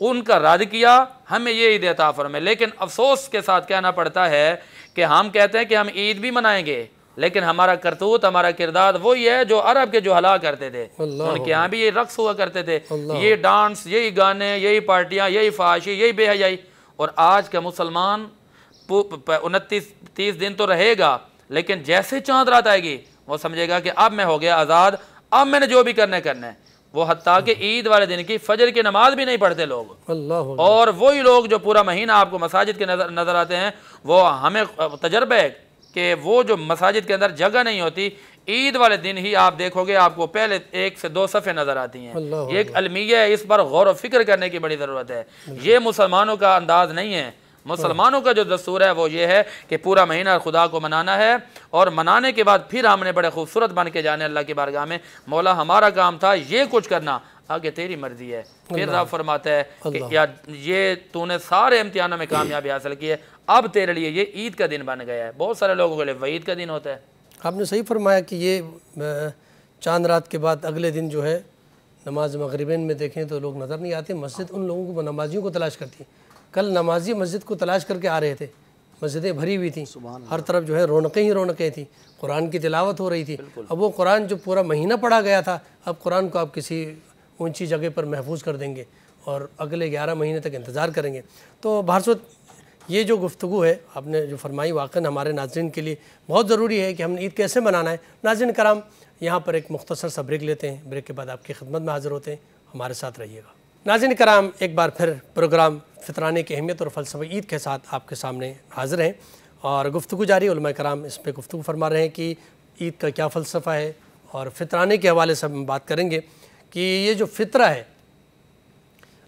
उनका रद्द किया हमें ये ईद अता फरमाए लेकिन अफसोस के साथ कहना पड़ता है कि हम कहते हैं कि हम ईद भी मनाएंगे लेकिन हमारा करतूत हमारा किरदार वही है जो अरब के जो हला करते थे उनके यहाँ भी ये रक्स हुआ करते थे ये डांस यही गाने यही पार्टियाँ यही फाशी यही बेहयाई और आज का मुसलमान उनतीस तीस दिन तो रहेगा लेकिन जैसे चांद रात आएगी वो समझेगा कि अब मैं हो गया आज़ाद अब मैंने जो भी करने करना है वो हती कि ईद वाले दिन की फजर की नमाज भी नहीं पढ़ते लोग और वही लोग जो पूरा महीना आपको मसाजिद के नज़र नज़र आते हैं वो हमें तजर्बे है कि वो जो मसाजिद के अंदर जगह नहीं होती ईद वाले दिन ही आप देखोगे आपको पहले एक से दो सफ़े नज़र आती हैं एक अलमिया है इस पर गौर व फिक्र करने की बड़ी ज़रूरत है ये मुसलमानों का अंदाज़ नहीं है मुसलमानों का जो दस्तूर है वो ये है कि पूरा महीना खुदा को मनाना है और मनाने के बाद फिर हमने बड़े खूबसूरत बन के जाने अल्लाह की बारगाह में मौला हमारा काम था ये कुछ करना आगे तेरी मर्जी है फिर रब फरमाता है कि या ये तूने सारे इम्तहानों में कामयाबी हासिल की है अब तेरे लिए ये ईद का दिन बन गया है बहुत सारे लोगों के लिए वह ईद का दिन होता है आपने सही फरमाया कि ये चांद रात के बाद अगले दिन जो है नमाज मगरबन में देखें तो लोग नज़र नहीं आते मस्जिद उन लोगों को नमाजियों को तलाश करती है कल नमाजी मस्जिद को तलाश करके आ रहे थे मस्जिदें भरी हुई थी हर तरफ जो है रौनकें ही रौनकें थी कुरान की तिलावत हो रही थी अब वो कुरान जो पूरा महीना पढ़ा गया था अब कुरान को आप किसी ऊंची जगह पर महफूज कर देंगे और अगले ग्यारह महीने तक इंतज़ार करेंगे तो भारसोत ये जो गुफ्तु है आपने जो फरमाई वाक़ हमारे नाजरन के लिए बहुत ज़रूरी है कि हमने ईद कैसे मनाना है नाजरन कराम यहाँ पर एक मुख्तर सा ब्रेक लेते हैं ब्रेक के बाद आपकी खिदमत में हाज़िर होते हैं हमारे साथ रहिएगा नाजिन कराम एक बार फिर प्रोग्राम फितराने की अहमियत और फलसफ ईद के साथ आपके सामने हाजिर हैं और गुफ्तु जारी कराम इस पर गुफ्तु फरमा रहे हैं कि ईद का क्या फ़लसफ़ा है और फितराने के हवाले से हम बात करेंगे कि ये जो फितरा है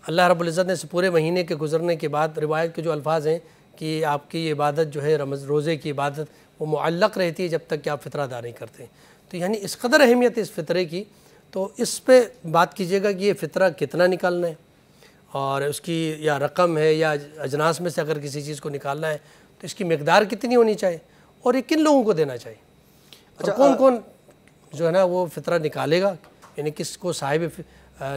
अल्लाह रब्ज़त ने इस पूरे महीने के गुजरने के बाद रिवायत के जो अल्फाज हैं कि आपकी इबादत जो है रमज़ रोज़े की इबादत वो मुल्लक रहती है जब तक कि आप फितरा अदा नहीं करते तो यानी इस कदर अहमियत है इस फितरे की तो इस पर बात कीजिएगा कि ये फितरा कितना निकालना है और उसकी या रकम है या अजनास में से अगर किसी चीज़ को निकालना है तो इसकी मकदार कितनी होनी चाहिए और ये किन लोगों को देना चाहिए अच्छा कौन कौन जो है ना वो फितरा निकालेगा यानी किसको साहिब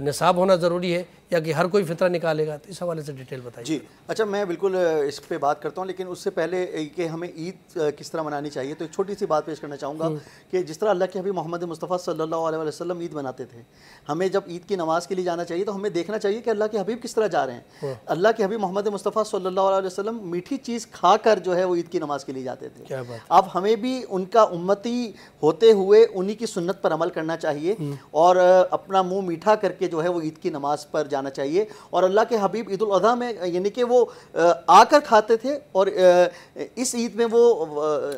निसाब होना ज़रूरी है या कि हर कोई फितरा निकालेगा तो इस हवाले से डिटेल बताइए जी अच्छा मैं बिल्कुल इस पर बात करता हूँ लेकिन उससे पहले कि हमें ईद किस तरह मनानी चाहिए तो एक छोटी सी बात पेश करना चाहूँगा हम्म। कि जिस तरह अल्लाह के हबी मोहम्मद मुस्तफ़ा सल्लल्लाहु अलैहि वसल्लम ईद मनाते थे हमें जब ईद की नमाज़ के लिए जाना चाहिए तो हमें देखना चाहिए कि अल्लाह के हबीब किस तरह जा रहे हैं अल्लाह के हबीब मोहम्मद मुस्तफ़ा सल्ला वसलम मीठी चीज़ खा कर जो है वो ईद की नमाज़ के लिए जाते थे अब हमें भी उनका उम्मती होते हुए उन्हीं की सुन्नत पर अमल करना चाहिए हम्म। और अपना मुँह मीठा करके जो है वो ईद की नमाज़ पर जाना चाहिए और अल्लाह के हबीब ईद अजी में यानी कि वो आकर खाते थे और इस ईद में वो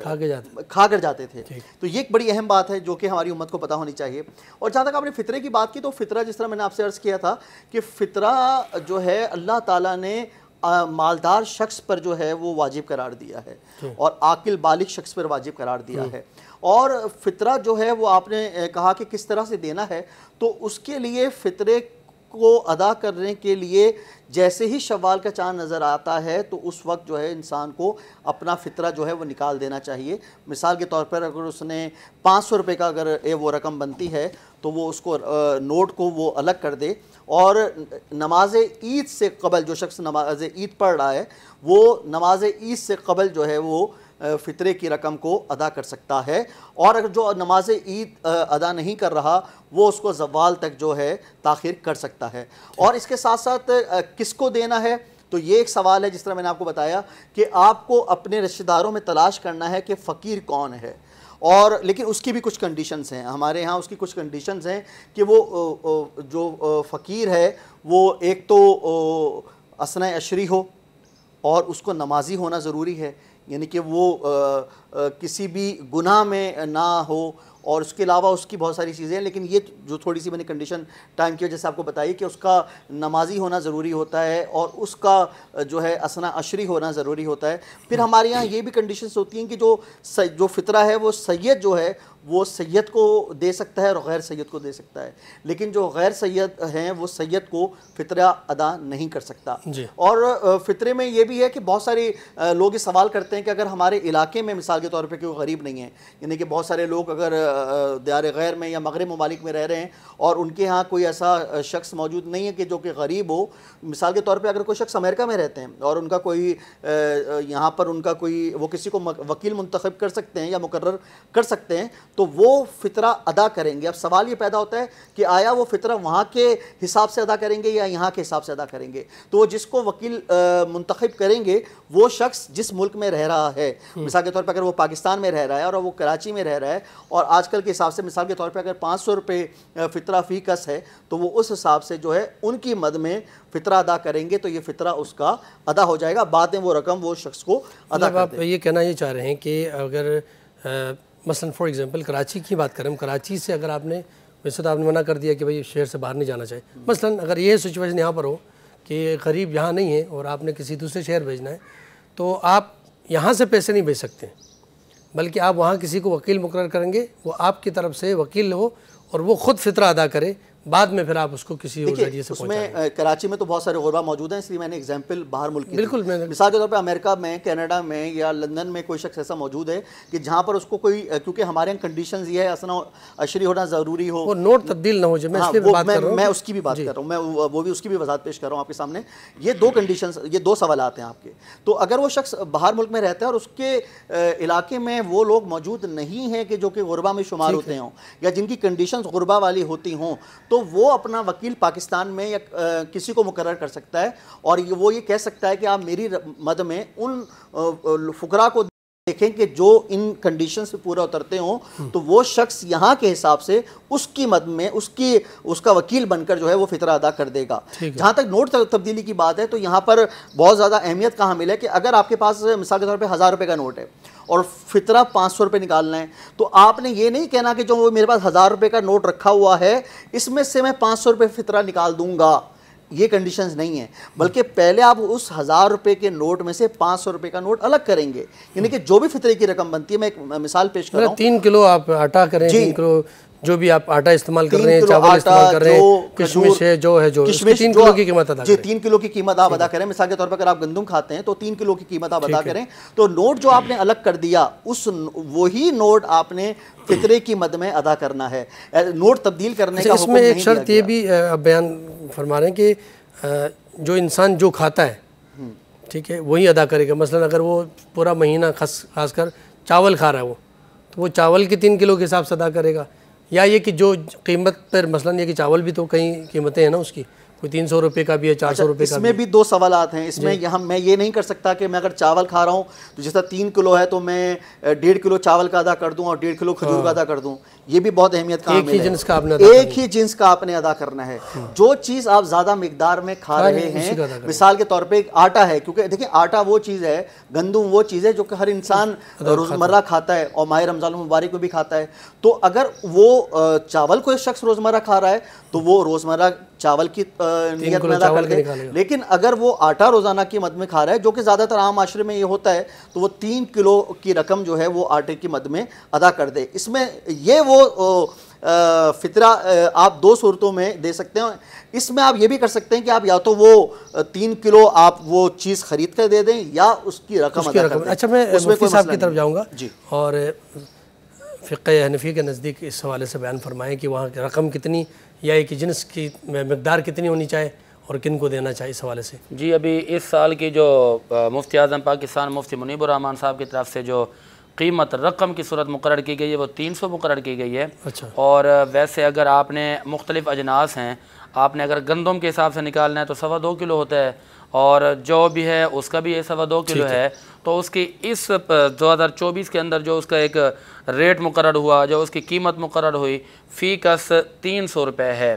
खा जाते खा कर जाते थे तो ये एक बड़ी अहम बात है जो कि हमारी उम्मत को पता होनी चाहिए और जहाँ तक आपने फ़ितरे की बात की तो फ़ितरा जिस तरह मैंने आपसे अर्ज़ किया था कि फ़ितरा जो है अल्लाह ताला ने मालदार शख्स पर जो है वो वाजिब करार दिया है और आकिल बालिक शख्स पर वाजिब करार दिया है और फितरा जो है वो आपने कहा कि किस तरह से देना है तो उसके लिए फितरे को अदा करने के लिए जैसे ही शवाल का चांद नज़र आता है तो उस वक्त जो है इंसान को अपना फितरा जो है वो निकाल देना चाहिए मिसाल के तौर पर अगर उसने पाँच सौ रुपये का अगर ये वो रकम बनती है तो वो उसको नोट को वो अलग कर दे और नमाज ईद से कबल जो शख्स नमाज ईद पढ़ रहा है वो नमाज ईद से कबल जो है वो फ़ितरे की रकम को अदा कर सकता है और अगर जो नमाज ईद अदा नहीं कर रहा वो उसको जवाल तक जो है ताखिर कर सकता है और इसके साथ साथ किसको देना है तो ये एक सवाल है जिस तरह मैंने आपको बताया कि आपको अपने रिश्तेदारों में तलाश करना है कि फ़कीर कौन है और लेकिन उसकी भी कुछ कंडीशंस हैं हमारे यहाँ उसकी कुछ कंडीशंस हैं कि वो जो फ़कीर है वो एक तो असन अशरी हो और उसको नमाजी होना ज़रूरी है यानी कि वो आ, आ, किसी भी गुनाह में ना हो और उसके अलावा उसकी बहुत सारी चीज़ें हैं लेकिन ये जो थोड़ी सी मैंने कंडीशन टाइम की वजह से आपको बताई कि उसका नमाजी होना ज़रूरी होता है और उसका जो है असना अशरी होना ज़रूरी होता है फिर हमारे यहाँ ये भी कंडीशंस होती हैं कि जो जो फितरा है वो सैयद जो है वो सैयद को दे सकता है और गैर सैयद को दे सकता है लेकिन जो गैर सैयद हैं वो सैयद को फितरा अदा नहीं कर सकता और फितरे में ये भी है कि बहुत सारे लोग ये सवाल करते हैं कि अगर हमारे इलाके में मिसाल के तौर पर कोई गरीब नहीं है यानी कि बहुत सारे लोग अगर दार गैर में या मगरब ममालिक में रह रहे हैं और उनके यहाँ कोई ऐसा शख्स मौजूद नहीं है कि जो कि गरीब हो मिसाल के तौर पर अगर कोई शख्स अमेरिका में रहते हैं और उनका कोई यहाँ पर उनका कोई वो किसी को वकील मुंतखब कर सकते हैं या मुकर कर सकते हैं तो वो फितरा अदा करेंगे अब सवाल ये पैदा होता है कि आया वो फितरा वहाँ के हिसाब से अदा करेंगे या यहाँ के हिसाब से अदा करेंगे तो वो जिसको वकील मुंतखब करेंगे वो शख्स जिस मुल्क में रह रहा है हम्म। मिसाल के तौर पर अगर वो पाकिस्तान में रह रहा है और वो कराची में रह रहा है और आजकल के हिसाब से मिसाल के तौर पर अगर पाँच सौ रुपये फितरा फ़ी कस है तो वो उस हिसाब से जो है उनकी मद में फितरा अदा करेंगे तो ये फितरा उसका अदा हो जाएगा बाद में वो रकम वो शख्स को अदा आप ये कहना ये चाह रहे हैं कि अगर मसलन फॉर एग्जांपल कराची की बात करें कराची से अगर आपने वैसे तो आपने मना कर दिया कि भाई शहर से बाहर नहीं जाना चाहिए मसलन अगर ये सिचुएशन यहाँ पर हो कि गरीब यहाँ नहीं है और आपने किसी दूसरे शहर भेजना है तो आप यहाँ से पैसे नहीं भेज सकते बल्कि आप वहाँ किसी को वकील मुकर करेंगे वो आपकी तरफ से वकील हो और वो ख़ुद फितरा अदा करे बाद में फिर आप उसको किसी और जरिए से उसमें कराची में तो बहुत सारे गुरबा मौजूद हैं इसलिए मैंने एग्जाम्पल बाहर मुल्क की बिल्कुल मैंने मिसाल के तौर पर अमेरिका में कनाडा में या लंदन में कोई शख्स ऐसा मौजूद है कि जहाँ पर उसको कोई क्योंकि हमारे यहाँ कंडीशन ये है असना अशरी होना ज़रूरी हो वो नोट तब्दील ना हो जाए मैं, हाँ, मैं, उसकी भी बात कर रहा हूँ मैं वो भी उसकी भी वजात पेश कर रहा हूँ आपके सामने ये दो कंडीशन ये दो सवाल आते हैं आपके तो अगर वो शख्स बाहर मुल्क में रहता है और उसके इलाके में वो लोग मौजूद नहीं हैं कि जो कि गुरबा में शुमार होते हों या जिनकी कंडीशन गुरबा वाली होती हों तो वो अपना वकील पाकिस्तान में या किसी को मुकर कर सकता है और वो ये कह सकता है कि आप मेरी मद में उन फकरा को देखें कि जो इन कंडीशन से पूरा उतरते हों हम्म। तो वो शख्स यहाँ के हिसाब से उसकी मद में उसकी उसका वकील बनकर जो है वो फितरा अदा कर देगा जहाँ तक नोट तब्दीली की बात है तो यहाँ पर बहुत ज़्यादा अहमियत कहाँ मिले कि अगर आपके पास मिसाल के तौर पर हज़ार रुपये का नोट है और फितरा पाँच सौ रुपये निकालना है तो आपने ये नहीं कहना कि जो मेरे पास हज़ार रुपये का नोट रखा हुआ है इसमें से मैं पाँच सौ रुपये फितरा निकाल दूंगा ये कंडीशंस नहीं है बल्कि पहले आप उस हज़ार रुपये के नोट में से पाँच सौ रुपये का नोट अलग करेंगे यानी कि जो भी फितरे की रकम बनती है मैं एक मिसाल पेश कर रहा हूँ तीन किलो आप आटा करें जी किलो जो भी आप आटा इस्तेमाल कर रहे हैं चावल इस्तेमाल कर रहे हैं किशमिश है जो है जो किशमिश तीन किलो की कीमत अदा जी तीन किलो की कीमत आप अदा करें मिसाल के तौर पर अगर आप गंदम खाते हैं तो तीन किलो की कीमत आप अदा करें तो नोट जो आपने अलग कर दिया उस वही नोट आपने फितरे की मद में अदा करना है नोट तब्दील करने अच्छा, का इसमें एक शर्त ये भी बयान फरमा रहे हैं कि जो इंसान जो खाता है हम्म। ठीक है वही अदा करेगा मसला अगर वो पूरा महीना खास खासकर चावल खा रहा है वो तो वो चावल के तीन किलो के हिसाब से अदा करेगा या ये कि जो कीमत पर मसलन ये कि चावल भी तो कई कीमतें हैं ना उसकी कोई तीन सौ रुपये का भी है चार सौ अच्छा, रुपये का इसमें भी दो सवाल आते हैं इसमें हम मैं ये नहीं कर सकता कि मैं अगर चावल खा रहा हूँ तो जैसा तीन किलो है तो मैं डेढ़ किलो चावल का अदा कर दूँ और डेढ़ किलो खजूर का हाँ। अदा कर दूँ ये भी बहुत अहमियत का एक ही जिन्स का आपने एक ही जिन्स का आपने अदा करना है हाँ। जो चीज़ आप ज़्यादा मिकदार में खा रहे हैं मिसाल के तौर पर आटा है क्योंकि देखिए आटा वो चीज़ है गंदुम वो चीज़ है जो कि हर इंसान रोज़मर्रा खाता है और माह रमज़ान मुबारक को भी खाता है तो अगर वो चावल एक शख्स रोज़मर्रा खा रहा है तो वो रोज़मर्रा चावल की नीयत में अदा करते लेकिन अगर वो आटा रोज़ाना की मद में खा रहा है जो कि ज़्यादातर आम आशरे में ये होता है तो वो तीन किलो की रकम जो है वो आटे की मद में अदा कर दे इसमें ये वो वो फितरा आप दो सूरतों में दे सकते हैं इसमें आप ये भी कर सकते हैं कि आप या तो वो तीन किलो आप वो चीज़ खरीद कर दे दें या उसकी रकम उसकी रकम अच्छा मैं उसमें साहब की तरफ जाऊंगा जी और फ़िक हनफी के नज़दीक इस हवाले से बयान फरमाएं कि वहाँ की रकम कितनी या एक जिनस की मकदार कितनी होनी चाहिए और किन को देना चाहिए इस हवाले से जी अभी इस साल की जो मुफ्ती अजम पाकिस्तान मुफ्ती मुनीबर रहमान साहब की तरफ से जो कीमत रकम की सूरत मुकर की गई है वो तीन सौ मुकर की गई है अच्छा और वैसे अगर आपने मुख्तलिफ अजनास हैं आपने अगर गंदम के हिसाब से निकालना है तो सवा दो किलो होता है और जो भी है उसका भी ये सवा दो किलो है तो उसकी इस 2024 के अंदर जो उसका एक रेट मुकर हुआ जो उसकी कीमत मुकर हुई फ़ी कस तीन सौ रुपये है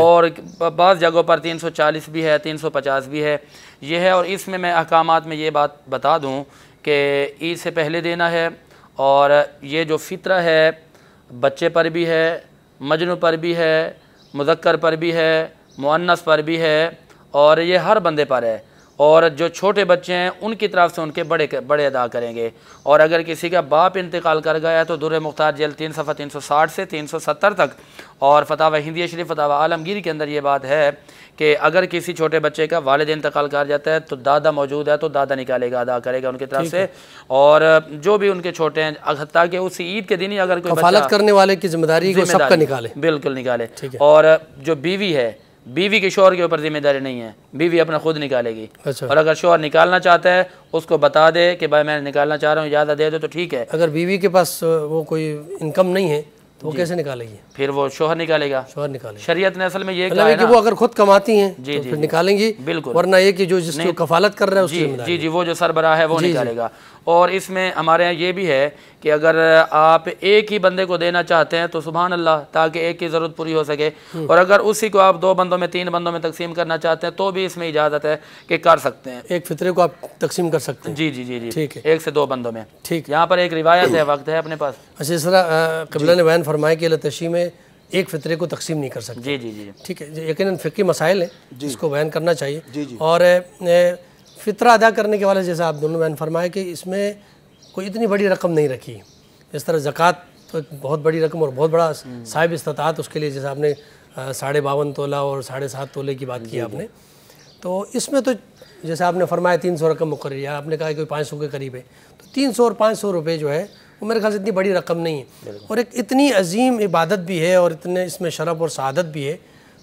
और बाज़ जगहों पर तीन सौ चालीस भी है तीन सौ पचास भी है यह है और इसमें मैं अहकाम में ये बात बता दूँ कि ईद से पहले देना है और ये जो फ़ितर है बच्चे पर भी है मजनू पर भी है मुजक्कर पर भी है मुअन्नस पर भी है और ये हर बंदे पर है और जो छोटे बच्चे हैं उनकी तरफ से उनके बड़े बड़े अदा करेंगे और अगर किसी का बाप इंतकाल कर गया है तो दुर मुख्तार जेल तीन सफ़ा तीन सौ साठ से तीन सौ सत्तर तक और फतावा हिंदी शरीफ फतावा आलमगीर के अंदर ये बात है कि अगर किसी छोटे बच्चे का वालद इंतकाल कर जाता है तो दादा मौजूद है तो दादा निकालेगा अदा करेगा उनकी तरफ से और जो भी उनके छोटे हैं हती कि उस ईद के दिन ही अगर कोई करने वाले की जिम्मेदारी को सबका निकाले बिल्कुल निकाले और जो बीवी है बीवी के शोहर के ऊपर जिम्मेदारी नहीं है बीवी अपना खुद निकालेगी अच्छा। और अगर शोहर निकालना चाहता है उसको बता दे कि भाई मैं निकालना चाह रहा हूँ ज्यादा दे दो तो ठीक है अगर बीवी के पास वो कोई इनकम नहीं है तो वो कैसे निकालेगी फिर वो शोहर निकालेगा शोहर निकालेगा शरीयत ने असल में ये कहा मतलब कि वो अगर खुद कमाती हैं जी, तो जी फिर निकालेंगी बिल्कुल वरना ये कि जो जिसकी कफालत कर रहे हैं जी जी वो जो सरबरा है वो निकालेगा और इसमें हमारे यहाँ ये भी है कि अगर आप एक ही बंदे को देना चाहते हैं तो सुबह अल्लाह ताकि एक की ज़रूरत पूरी हो सके हम्म। और अगर उसी को आप दो बंदों में तीन बंदों में तकसीम करना चाहते हैं तो भी इसमें इजाज़त है कि कर सकते हैं एक फितरे को आप तकसीम कर सकते हैं जी जी जी जी ठीक है एक से दो बंदों में ठीक यहाँ पर एक रिवायत है वक्त है अपने पास अच्छा इस कबला ने बैन फरमाया कि तशी में एक फितरे को तकसीम नहीं कर सकते जी जी जी ठीक है यकीन फ़िक्की मसाइल हैं जिसको बयान करना चाहिए और फ़ितरा अदा करने के वाले जैसा आप दोनों बहन फरमाया कि इसमें कोई इतनी बड़ी रकम नहीं रखी इस तरह ज़क़़त तो एक बहुत बड़ी रकम और बहुत बड़ा साहिब इस्तात उसके लिए जैसे आपने साढ़े बावन तोला और साढ़े सात तोले की बात की आपने तो इसमें तो जैसे आपने फरमाया तीन सौ रकम मुकर या आपने कहा कोई पाँच सौ के करीब है तो तीन सौ और पाँच सौ रुपये जो है वो मेरे ख्याल से इतनी बड़ी रकम नहीं है और एक इतनी अजीम इबादत भी है और इतने इसमें शरफ और शहादत भी है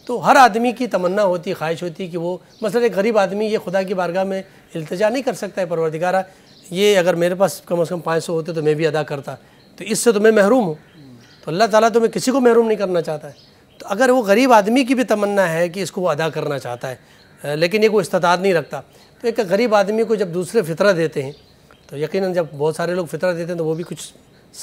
तो हर आदमी की तमन्ना होती ख्वाहिश होती कि वो मसलन एक गरीब आदमी ये खुदा की बारगाह में अल्तजा नहीं कर सकता है परवरदिगारा ये अगर मेरे पास कम अज़ कम पाँच सौ होते तो मैं भी अदा करता तो इससे तो मैं महरूम हूँ तो अल्लाह ताला तो मैं किसी को महरूम नहीं करना चाहता है तो अगर वो गरीब आदमी की भी तमन्ना है कि इसको वो अदा करना चाहता है लेकिन ये कोई इस्तात नहीं रखता तो एक गरीब आदमी को जब दूसरे फितरा देते हैं तो यकीन जब बहुत सारे लोग फितरा देते हैं तो वो भी कुछ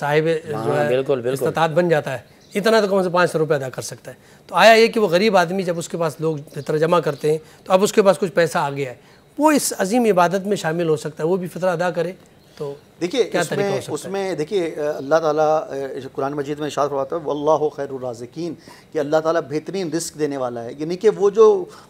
साहिब जो हाँ, है बिल्कुल, बिल्कुल। इस्तात बन जाता है इतना तो कम से पाँच सौ रुपये अदा कर सकता है तो आया ये कि वो गरीब आदमी जब उसके पास लोग जमा करते हैं तो अब उसके पास कुछ पैसा आ गया है वो इस अजीम इबादत में शामिल हो सकता है वो भी फितरा अदा करे तो देखिए उसमें उसमें देखिए अल्लाह ताला कुरान मजीद में शाद हुआ है वल्लाह खैरराजिकीन कि अल्लाह ताला बेहतरीन रिस्क देने वाला है यानी कि वो जो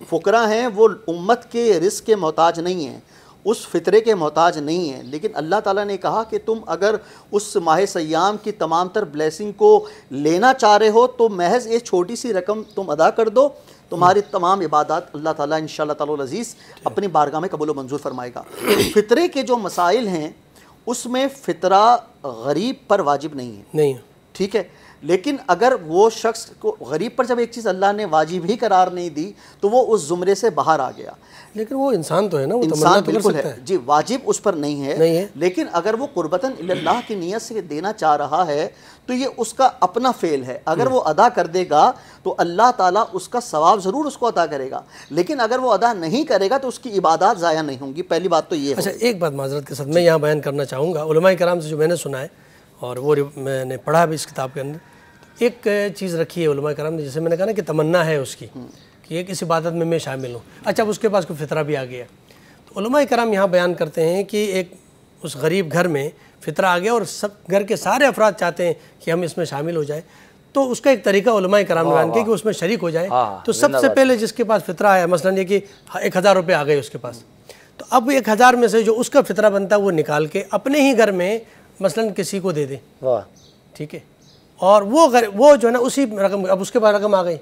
फ़ुकरा हैं वो उम्मत के रिस्क के मोहताज नहीं हैं उस फितरे के मोहताज नहीं है लेकिन अल्लाह ताला ने कहा कि तुम अगर उस माह सयाम की तमाम तर ब्लेसिंग को लेना चाह रहे हो तो महज एक छोटी सी रकम तुम अदा कर दो तुम्हारी तमाम इबादत अल्लाह ताला इन शज़ीज़ अपनी बारगाह में कबूल मंजूर फरमाएगा फ़ितरे के जो मसाइल हैं उसमें फ़ितरा गरीब पर वाजिब नहीं है नहीं ठीक है लेकिन अगर वो शख्स को गरीब पर जब एक चीज़ अल्लाह ने वाजिब ही करार नहीं दी तो वो उस ज़ुमरे से बाहर आ गया लेकिन वो इंसान तो है ना वो इंसान तो बिल्कुल है।, है जी वाजिब उस पर नहीं है, नहीं है। लेकिन अगर वो कुर्बतन अल्लाह की नीयत से देना चाह रहा है तो ये उसका अपना फेल है अगर हम्म। वो अदा कर देगा तो अल्लाह ताला उसका सवाब ज़रूर उसको अदा करेगा लेकिन अगर वो अदा नहीं करेगा तो उसकी इबादत ज़ाया नहीं होंगी पहली बात तो ये अच्छा एक बात माजरत के साथ मैं यहाँ बयान करना चाहूँगा कराम से जो मैंने सुना है और वो मैंने पढ़ा भी इस किताब के अंदर तो एक चीज़ रखी है कराम ने जैसे मैंने कहा ना कि तमन्ना है उसकी हम्म। कि एक इस इबादत में मैं शामिल हूँ अच्छा अब उसके पास कोई फितरा भी आ गया तो कराम यहाँ बयान करते हैं कि एक उस गरीब घर में फितरा आ गया और सब घर के सारे अफराद चाहते हैं कि हम इसमें शामिल हो जाए तो उसका एक तरीका उलमा कराम बयान किया कि उसमें शरीक हो जाए हाँ, तो सबसे पहले जिसके पास फितरा आया मसला ये कि एक हज़ार रुपये आ गए उसके पास तो अब एक हज़ार में से जो उसका फितरा बनता है वो निकाल के अपने ही घर में मसलन किसी को दे दे ठीक है और वो घर वो जो है ना उसी रकम अब उसके पास रकम आ गई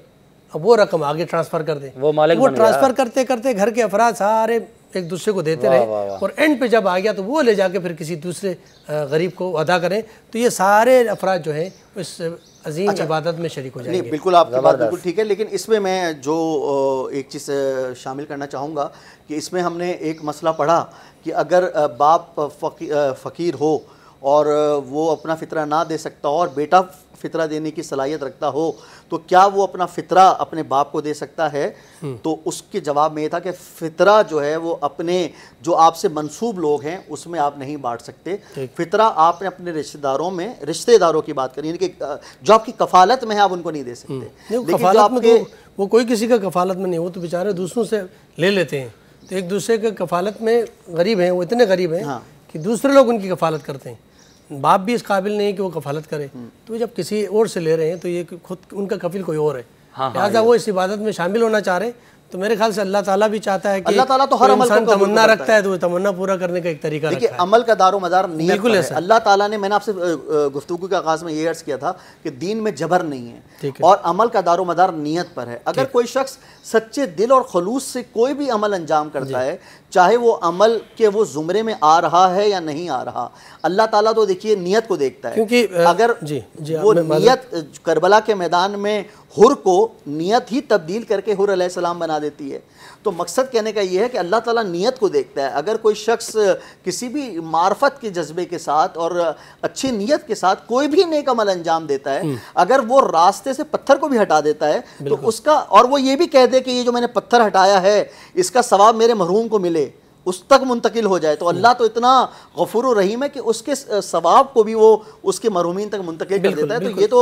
अब वो रकम आगे ट्रांसफ़र कर दे वो मालिक वो ट्रांसफ़र करते करते घर के अफराज सारे एक दूसरे को देते रहे और एंड पे जब आ गया तो वो ले जाके फिर किसी दूसरे गरीब को अदा करें तो ये सारे अफराज जो है इस अजीम अच्छा, इबादत में शरीक हो जाएंगे बिल्कुल आपकी बात बिल्कुल ठीक है लेकिन इसमें मैं जो एक चीज़ शामिल करना चाहूँगा कि इसमें हमने एक मसला पढ़ा कि अगर बाप फ़कीर हो और वो अपना फितरा ना दे सकता और बेटा फितरा देने की सलाहियत रखता हो तो क्या वो अपना फितरा अपने बाप को दे सकता है हम्म। तो उसके जवाब में ये था कि फितरा जो है वो अपने जो आपसे मंसूब लोग हैं उसमें आप नहीं बांट सकते फितरा आपने अपने रिश्तेदारों में रिश्तेदारों की बात करी यानी कि जो आपकी कफालत में है आप उनको नहीं दे सकते हम्म। लेकिन जो आपके तो वो कोई किसी का कफालत में नहीं हो तो बेचारे दूसरों से ले लेते हैं तो एक दूसरे के कफालत में गरीब हैं वो इतने गरीब हैं हाँ। कि दूसरे लोग उनकी कफालत करते हैं बाप भी इस काबिल नहीं कि वो कफालत करे तो जब किसी और से ले रहे हैं तो ये खुद उनका कफिल कोई और है हाँ, हाँ, लिहाजा हाँ, वो इस इबादत में शामिल होना चाह रहे हैं तो मेरे ख्याल से अल्लाह ताला भी चाहता है कि अल्लाह ताला तो हर अमल को तमन्ना रखता है तो तमन्ना पूरा करने का एक तरीका देखिए अमल का दारो मदार नहीं बिल्कुल है अल्लाह ताला ने मैंने आपसे गुफ्तगु के आगाज़ में ये अर्ज़ किया था कि दीन में जबर नहीं है और अमल का दारो मदार नीयत पर है अगर कोई शख्स सच्चे दिल और खलूस से कोई भी अमल अंजाम करता है चाहे वो अमल के वो ज़ुमरे में आ रहा है या नहीं आ रहा अल्लाह ताला तो देखिए नियत को देखता है क्योंकि अगर जी, जी, वो नियत करबला के मैदान में हुर को नियत ही तब्दील करके हुर सलाम बना देती है तो मकसद कहने का ये है कि अल्लाह ताला नीयत को देखता है अगर कोई शख्स किसी भी मार्फत के जज्बे के साथ और अच्छी नीयत के साथ कोई भी नेक अमल अंजाम देता है हम्म। अगर वो रास्ते से पत्थर को भी हटा देता है तो उसका और वो ये भी कह दे कि ये जो मैंने पत्थर हटाया है इसका सवाब मेरे महरूम को मिले उस तक मुंतकिल हो जाए तो हम्म। अल्लाह तो इतना गफुर रहीम है कि उसके सवाब को भी वो उसके मरूमिन तक मुंतकिल कर देता है तो ये तो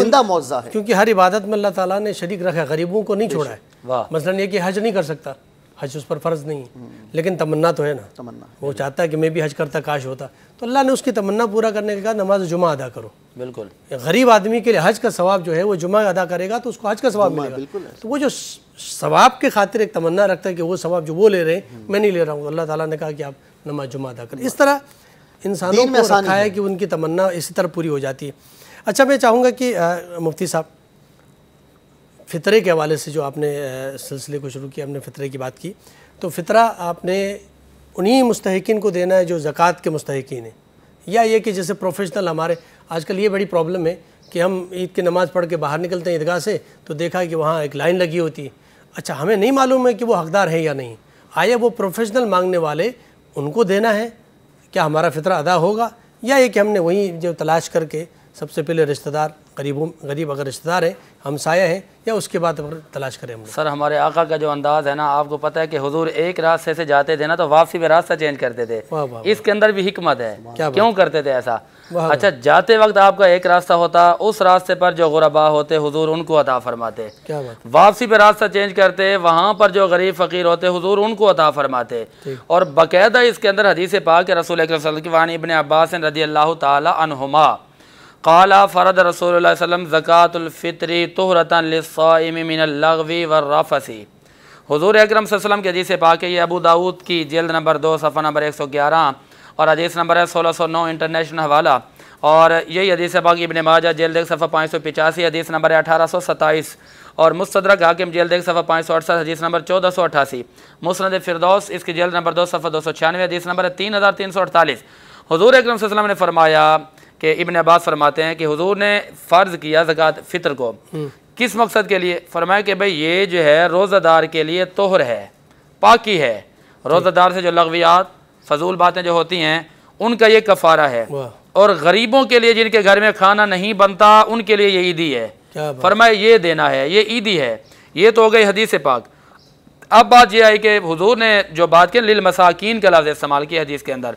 जिंदा मुआवजा है क्योंकि हर इबादत में अल्लाह ताला ने शरीक रखा गरीबों को नहीं छोड़ा है मसलन ये कि हज नहीं कर सकता हज उस पर फ़र्ज़ नहीं है हम्म। लेकिन तमन्ना तो है ना तमन्ना वो चाहता है कि मैं भी हज करता काश होता तो अल्लाह ने उसकी तमन्ना पूरा करने के कहा नमाज जुमा अदा करो बिल्कुल गरीब आदमी के लिए हज का सवाब जो है वो जुमा अदा करेगा तो उसको हज का सवाब मिलेगा बिल्कुल तो वो जो सवाब के खातिर एक तमन्ना रखता है कि वो सवाब जो वो ले रहे हैं मैं नहीं ले रहा हूँ अल्लाह ताला ने कहा कि आप नमाज जुमा अदा करें इस तरह इंसानों को रखा है कि उनकी तमन्ना इसी तरह पूरी हो जाती है अच्छा मैं चाहूँगा कि मुफ्ती साहब फितरे के हवाले से जो आपने सिलसिले को शुरू किया हमने फितरे की बात की तो फितरा आपने उन्हीं मुस्तकिन को देना है जो ज़क़़त के मुस्तकिन हैं या ये कि जैसे प्रोफेशनल हमारे आजकल ये बड़ी प्रॉब्लम है कि हम ईद की नमाज़ पढ़ के बाहर निकलते हैं ईदगाह से तो देखा कि वहाँ एक लाइन लगी होती है अच्छा हमें नहीं मालूम है कि वो हकदार हैं या नहीं आया वो प्रोफेशनल मांगने वाले उनको देना है क्या हमारा फितरा अदा होगा या ये कि हमने वहीं जो तलाश करके सबसे पहले रिश्तेदार गरीबों गरीब अगर रिश्तेदार है हमसाया है या उसके बाद अगर तलाश करें हम सर हमारे आका का जो अंदाज़ है ना आपको पता है कि हुजूर एक रास्ते से जाते थे ना तो वापसी में रास्ता चेंज करते थे वाँ वाँ इसके अंदर भी हिकमत है क्या क्यों करते थे ऐसा अच्छा जाते वक्त आपका एक रास्ता होता उस रास्ते पर जो गुरबा होते हुजूर उनको अता फरमाते वापसी पे रास्ता चेंज करते वहाँ पर जो गरीब फ़कीर होते हुजूर उनको अता फरमाते और बाकायदा इसके अंदर हदीस पाक रसूल की वानी इबन अब्बास रजी अल्लाह तुमा काला फ़रद रसूल वसम ज़क़़तफ़ितरी तोहरतनसामिनवी व हज़ूर अक्रम वसम के हदीस पाक ये अबू दाऊद की जल्द नंबर दो सफ़ा नंबर एक सौ ग्यारह और हदीस नंबर है सोलह सौ नौ इंटरनेशनल हवाला और यही हदीस पाक इबन माजा जेल देख सफ़ा पाँच सौ पिचासी अदीस नंबर है अठारह सौ सत्ताईस और मुस्तरक हाकिम जेल देख सफ़ा पाँच सौ अड़सठ हदीस नंबर चौदह सौ अट्ठासी मुसनद फिरदौस इसकी जेल नंबर दो सफ़ा दो सौ छियानवे हदीस नंबर है तीन हज़ार तीन सौ अड़तालीस हजूर अक्रम ने फरमाया कि इबन अब्बास फरमाते हैं कि हुजूर ने फ़र्ज़ किया जक़ात फ़ितर को हम्म। किस मकसद के लिए फरमाया कि भाई ये जो है रोज़ादार के लिए तोहर है पाकि है रोज़ादार से जो लगवियात फजूल बातें जो होती हैं उनका ये कफ़ारा है और गरीबों के लिए जिनके घर में खाना नहीं बनता उनके लिए ये ईदी है फरमाए ये देना है ये ईदी है ये तो हो गई हदीस पाक अब बात यह आई कि हुजूर ने जो बात की लिल मसाकिन का लफ्ज़ इस्तेमाल किया हदीस के अंदर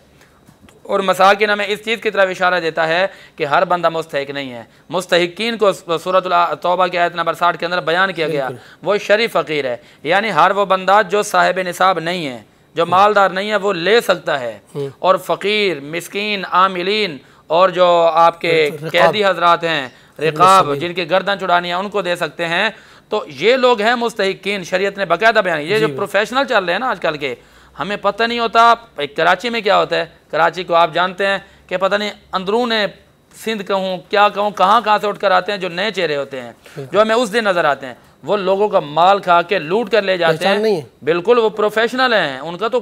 और मसाल के नामे इस चीज़ की तरफ इशारा देता है कि हर बंदा मुस्तक नहीं है मुस्तकिन को सूरत तोबा की आयत नंबर साठ के अंदर बयान किया गया वो शरीफ फ़कीर है यानी हर वो बंदा जो साहिब निसाब नहीं है जो मालदार नहीं है वो ले सकता है हम्म। और फ़कीर मस्किन आमिलीन और जो आपके कैदी हजरात हैं रिकाब जिनके गर्दन चुड़ानी है उनको दे सकते हैं तो ये लोग हैं मुस्तकिन शरीय ने बाकायदा बयान ये जो प्रोफेशनल चल रहे हैं ना आजकल के हमें पता नहीं होता कराची में क्या होता है कराची को आप जानते हैं कि पता नहीं अंदरून है सिंध कहूँ क्या कहूँ कहाँ कहाँ से उठ कर आते हैं जो नए चेहरे होते हैं जो हमें उस दिन नज़र आते हैं वो लोगों का माल खा के लूट कर ले जाते हैं नहीं बिल्कुल वो प्रोफेशनल हैं उनका तो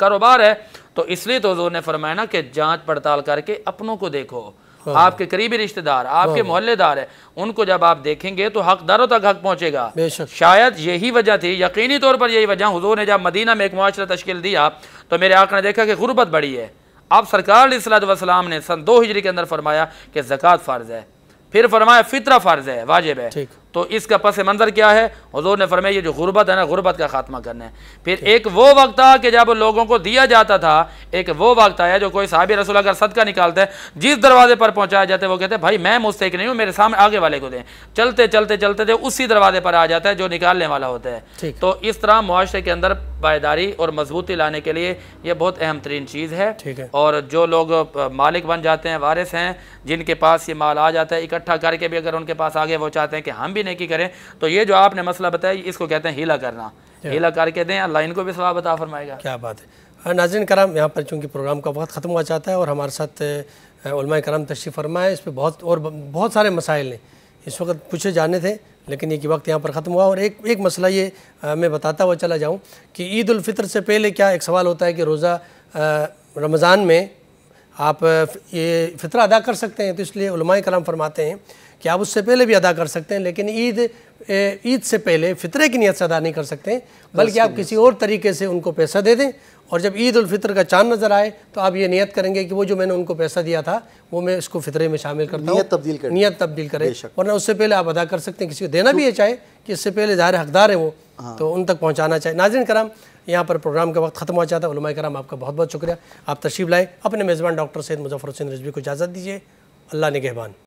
कारोबार है तो इसलिए तो हजूर ने फरमाया ना कि जांच पड़ताल करके अपनों को देखो हाँ। आपके करीबी रिश्तेदार आपके हाँ। मोहल्लेदार है उनको जब आप देखेंगे तो हकदारों तक हक पहुंचेगा शायद यही वजह थी यकीनी तौर पर यही वजह हजूर ने जब मदीना में एक माशरा तश्ल दिया तो मेरे आंख ने देखा कि गुर्बत बड़ी है आप सरकार सलाम ने सन दो हिजरी के अंदर फरमाया कि जक़ात फ़र्ज़ है फिर फरमाया फितरा फ़र्ज़ है वाजिब है तो इसका पस मंज़र क्या है हजूर ने फरमाया ये जो गुरबत है ना गुरबत का खात्मा करना है फिर एक वो वक्त था कि जब लोगों को दिया जाता था एक वो वक्त आया जो कोई साहब रसूल अगर सदका निकालता है जिस दरवाजे पर पहुँचाया जाता है वो कहते हैं भाई मैं मुझसे एक नहीं हूँ मेरे सामने आगे वाले को दें चलते चलते चलते थे उसी दरवाजे पर आ जाता है जो निकालने वाला होता है तो इस तरह मुआरे के अंदर पायदारी और मजबूती लाने के लिए यह बहुत अहम तरीन चीज़ है, है और जो लोग मालिक बन जाते हैं वारिस हैं जिनके पास ये माल आ जाता है इकट्ठा करके भी अगर उनके पास आगे वो चाहते हैं कि हम भी भी नहीं की करें तो ये जो आपने मसला बताया इसको कहते हैं हीला करना हीला करके दें अल्लाह इनको भी सवाब बता फरमाएगा क्या बात है हाँ, नाजिन कराम यहाँ पर चूँकि प्रोग्राम का वक्त ख़त्म हुआ चाहता है और हमारे साथ उलमा कराम तशरीफ़ फरमाए इस पर बहुत और बहुत सारे मसाइल हैं इस वक्त पूछे जाने थे लेकिन ये कि वक्त यहाँ पर ख़त्म हुआ और एक एक मसला ये आ, मैं बताता हुआ चला जाऊँ कि ईद उलफ़ितर से पहले क्या एक सवाल होता है कि रोज़ा रमज़ान में आप ये फितर अदा कर सकते हैं तो इसलिए कराम फरमाते हैं कि आप उससे पहले भी अदा कर सकते हैं लेकिन ईद ईद से पहले फितरे की नीयत से अदा नहीं कर सकते बल्कि आप किसी और तरीके से उनको पैसा दे दें और जब ईद उल फितर का चांद नज़र आए तो आप ये नियत करेंगे कि वो जो मैंने उनको पैसा दिया था वो मैं इसको फितरे में शामिल करता हूँ तब्दील करें नियत तब्दील करें वरना उससे पहले आप अदा कर सकते हैं किसी को देना भी है चाहे कि इससे पहले ज़ाहिर हकदार है वो हाँ। तो उन तक पहुँचाना चाहे नाजिन कराम यहाँ पर प्रोग्राम का वक्त खत्म हो जाता है कराम आपका बहुत बहुत शुक्रिया आप तशीफ लाए अपने मेज़बान डॉक्टर सैद मुजफ्फर हुसैन रजवी को इजाज़त दीजिए अल्लाह निगहबान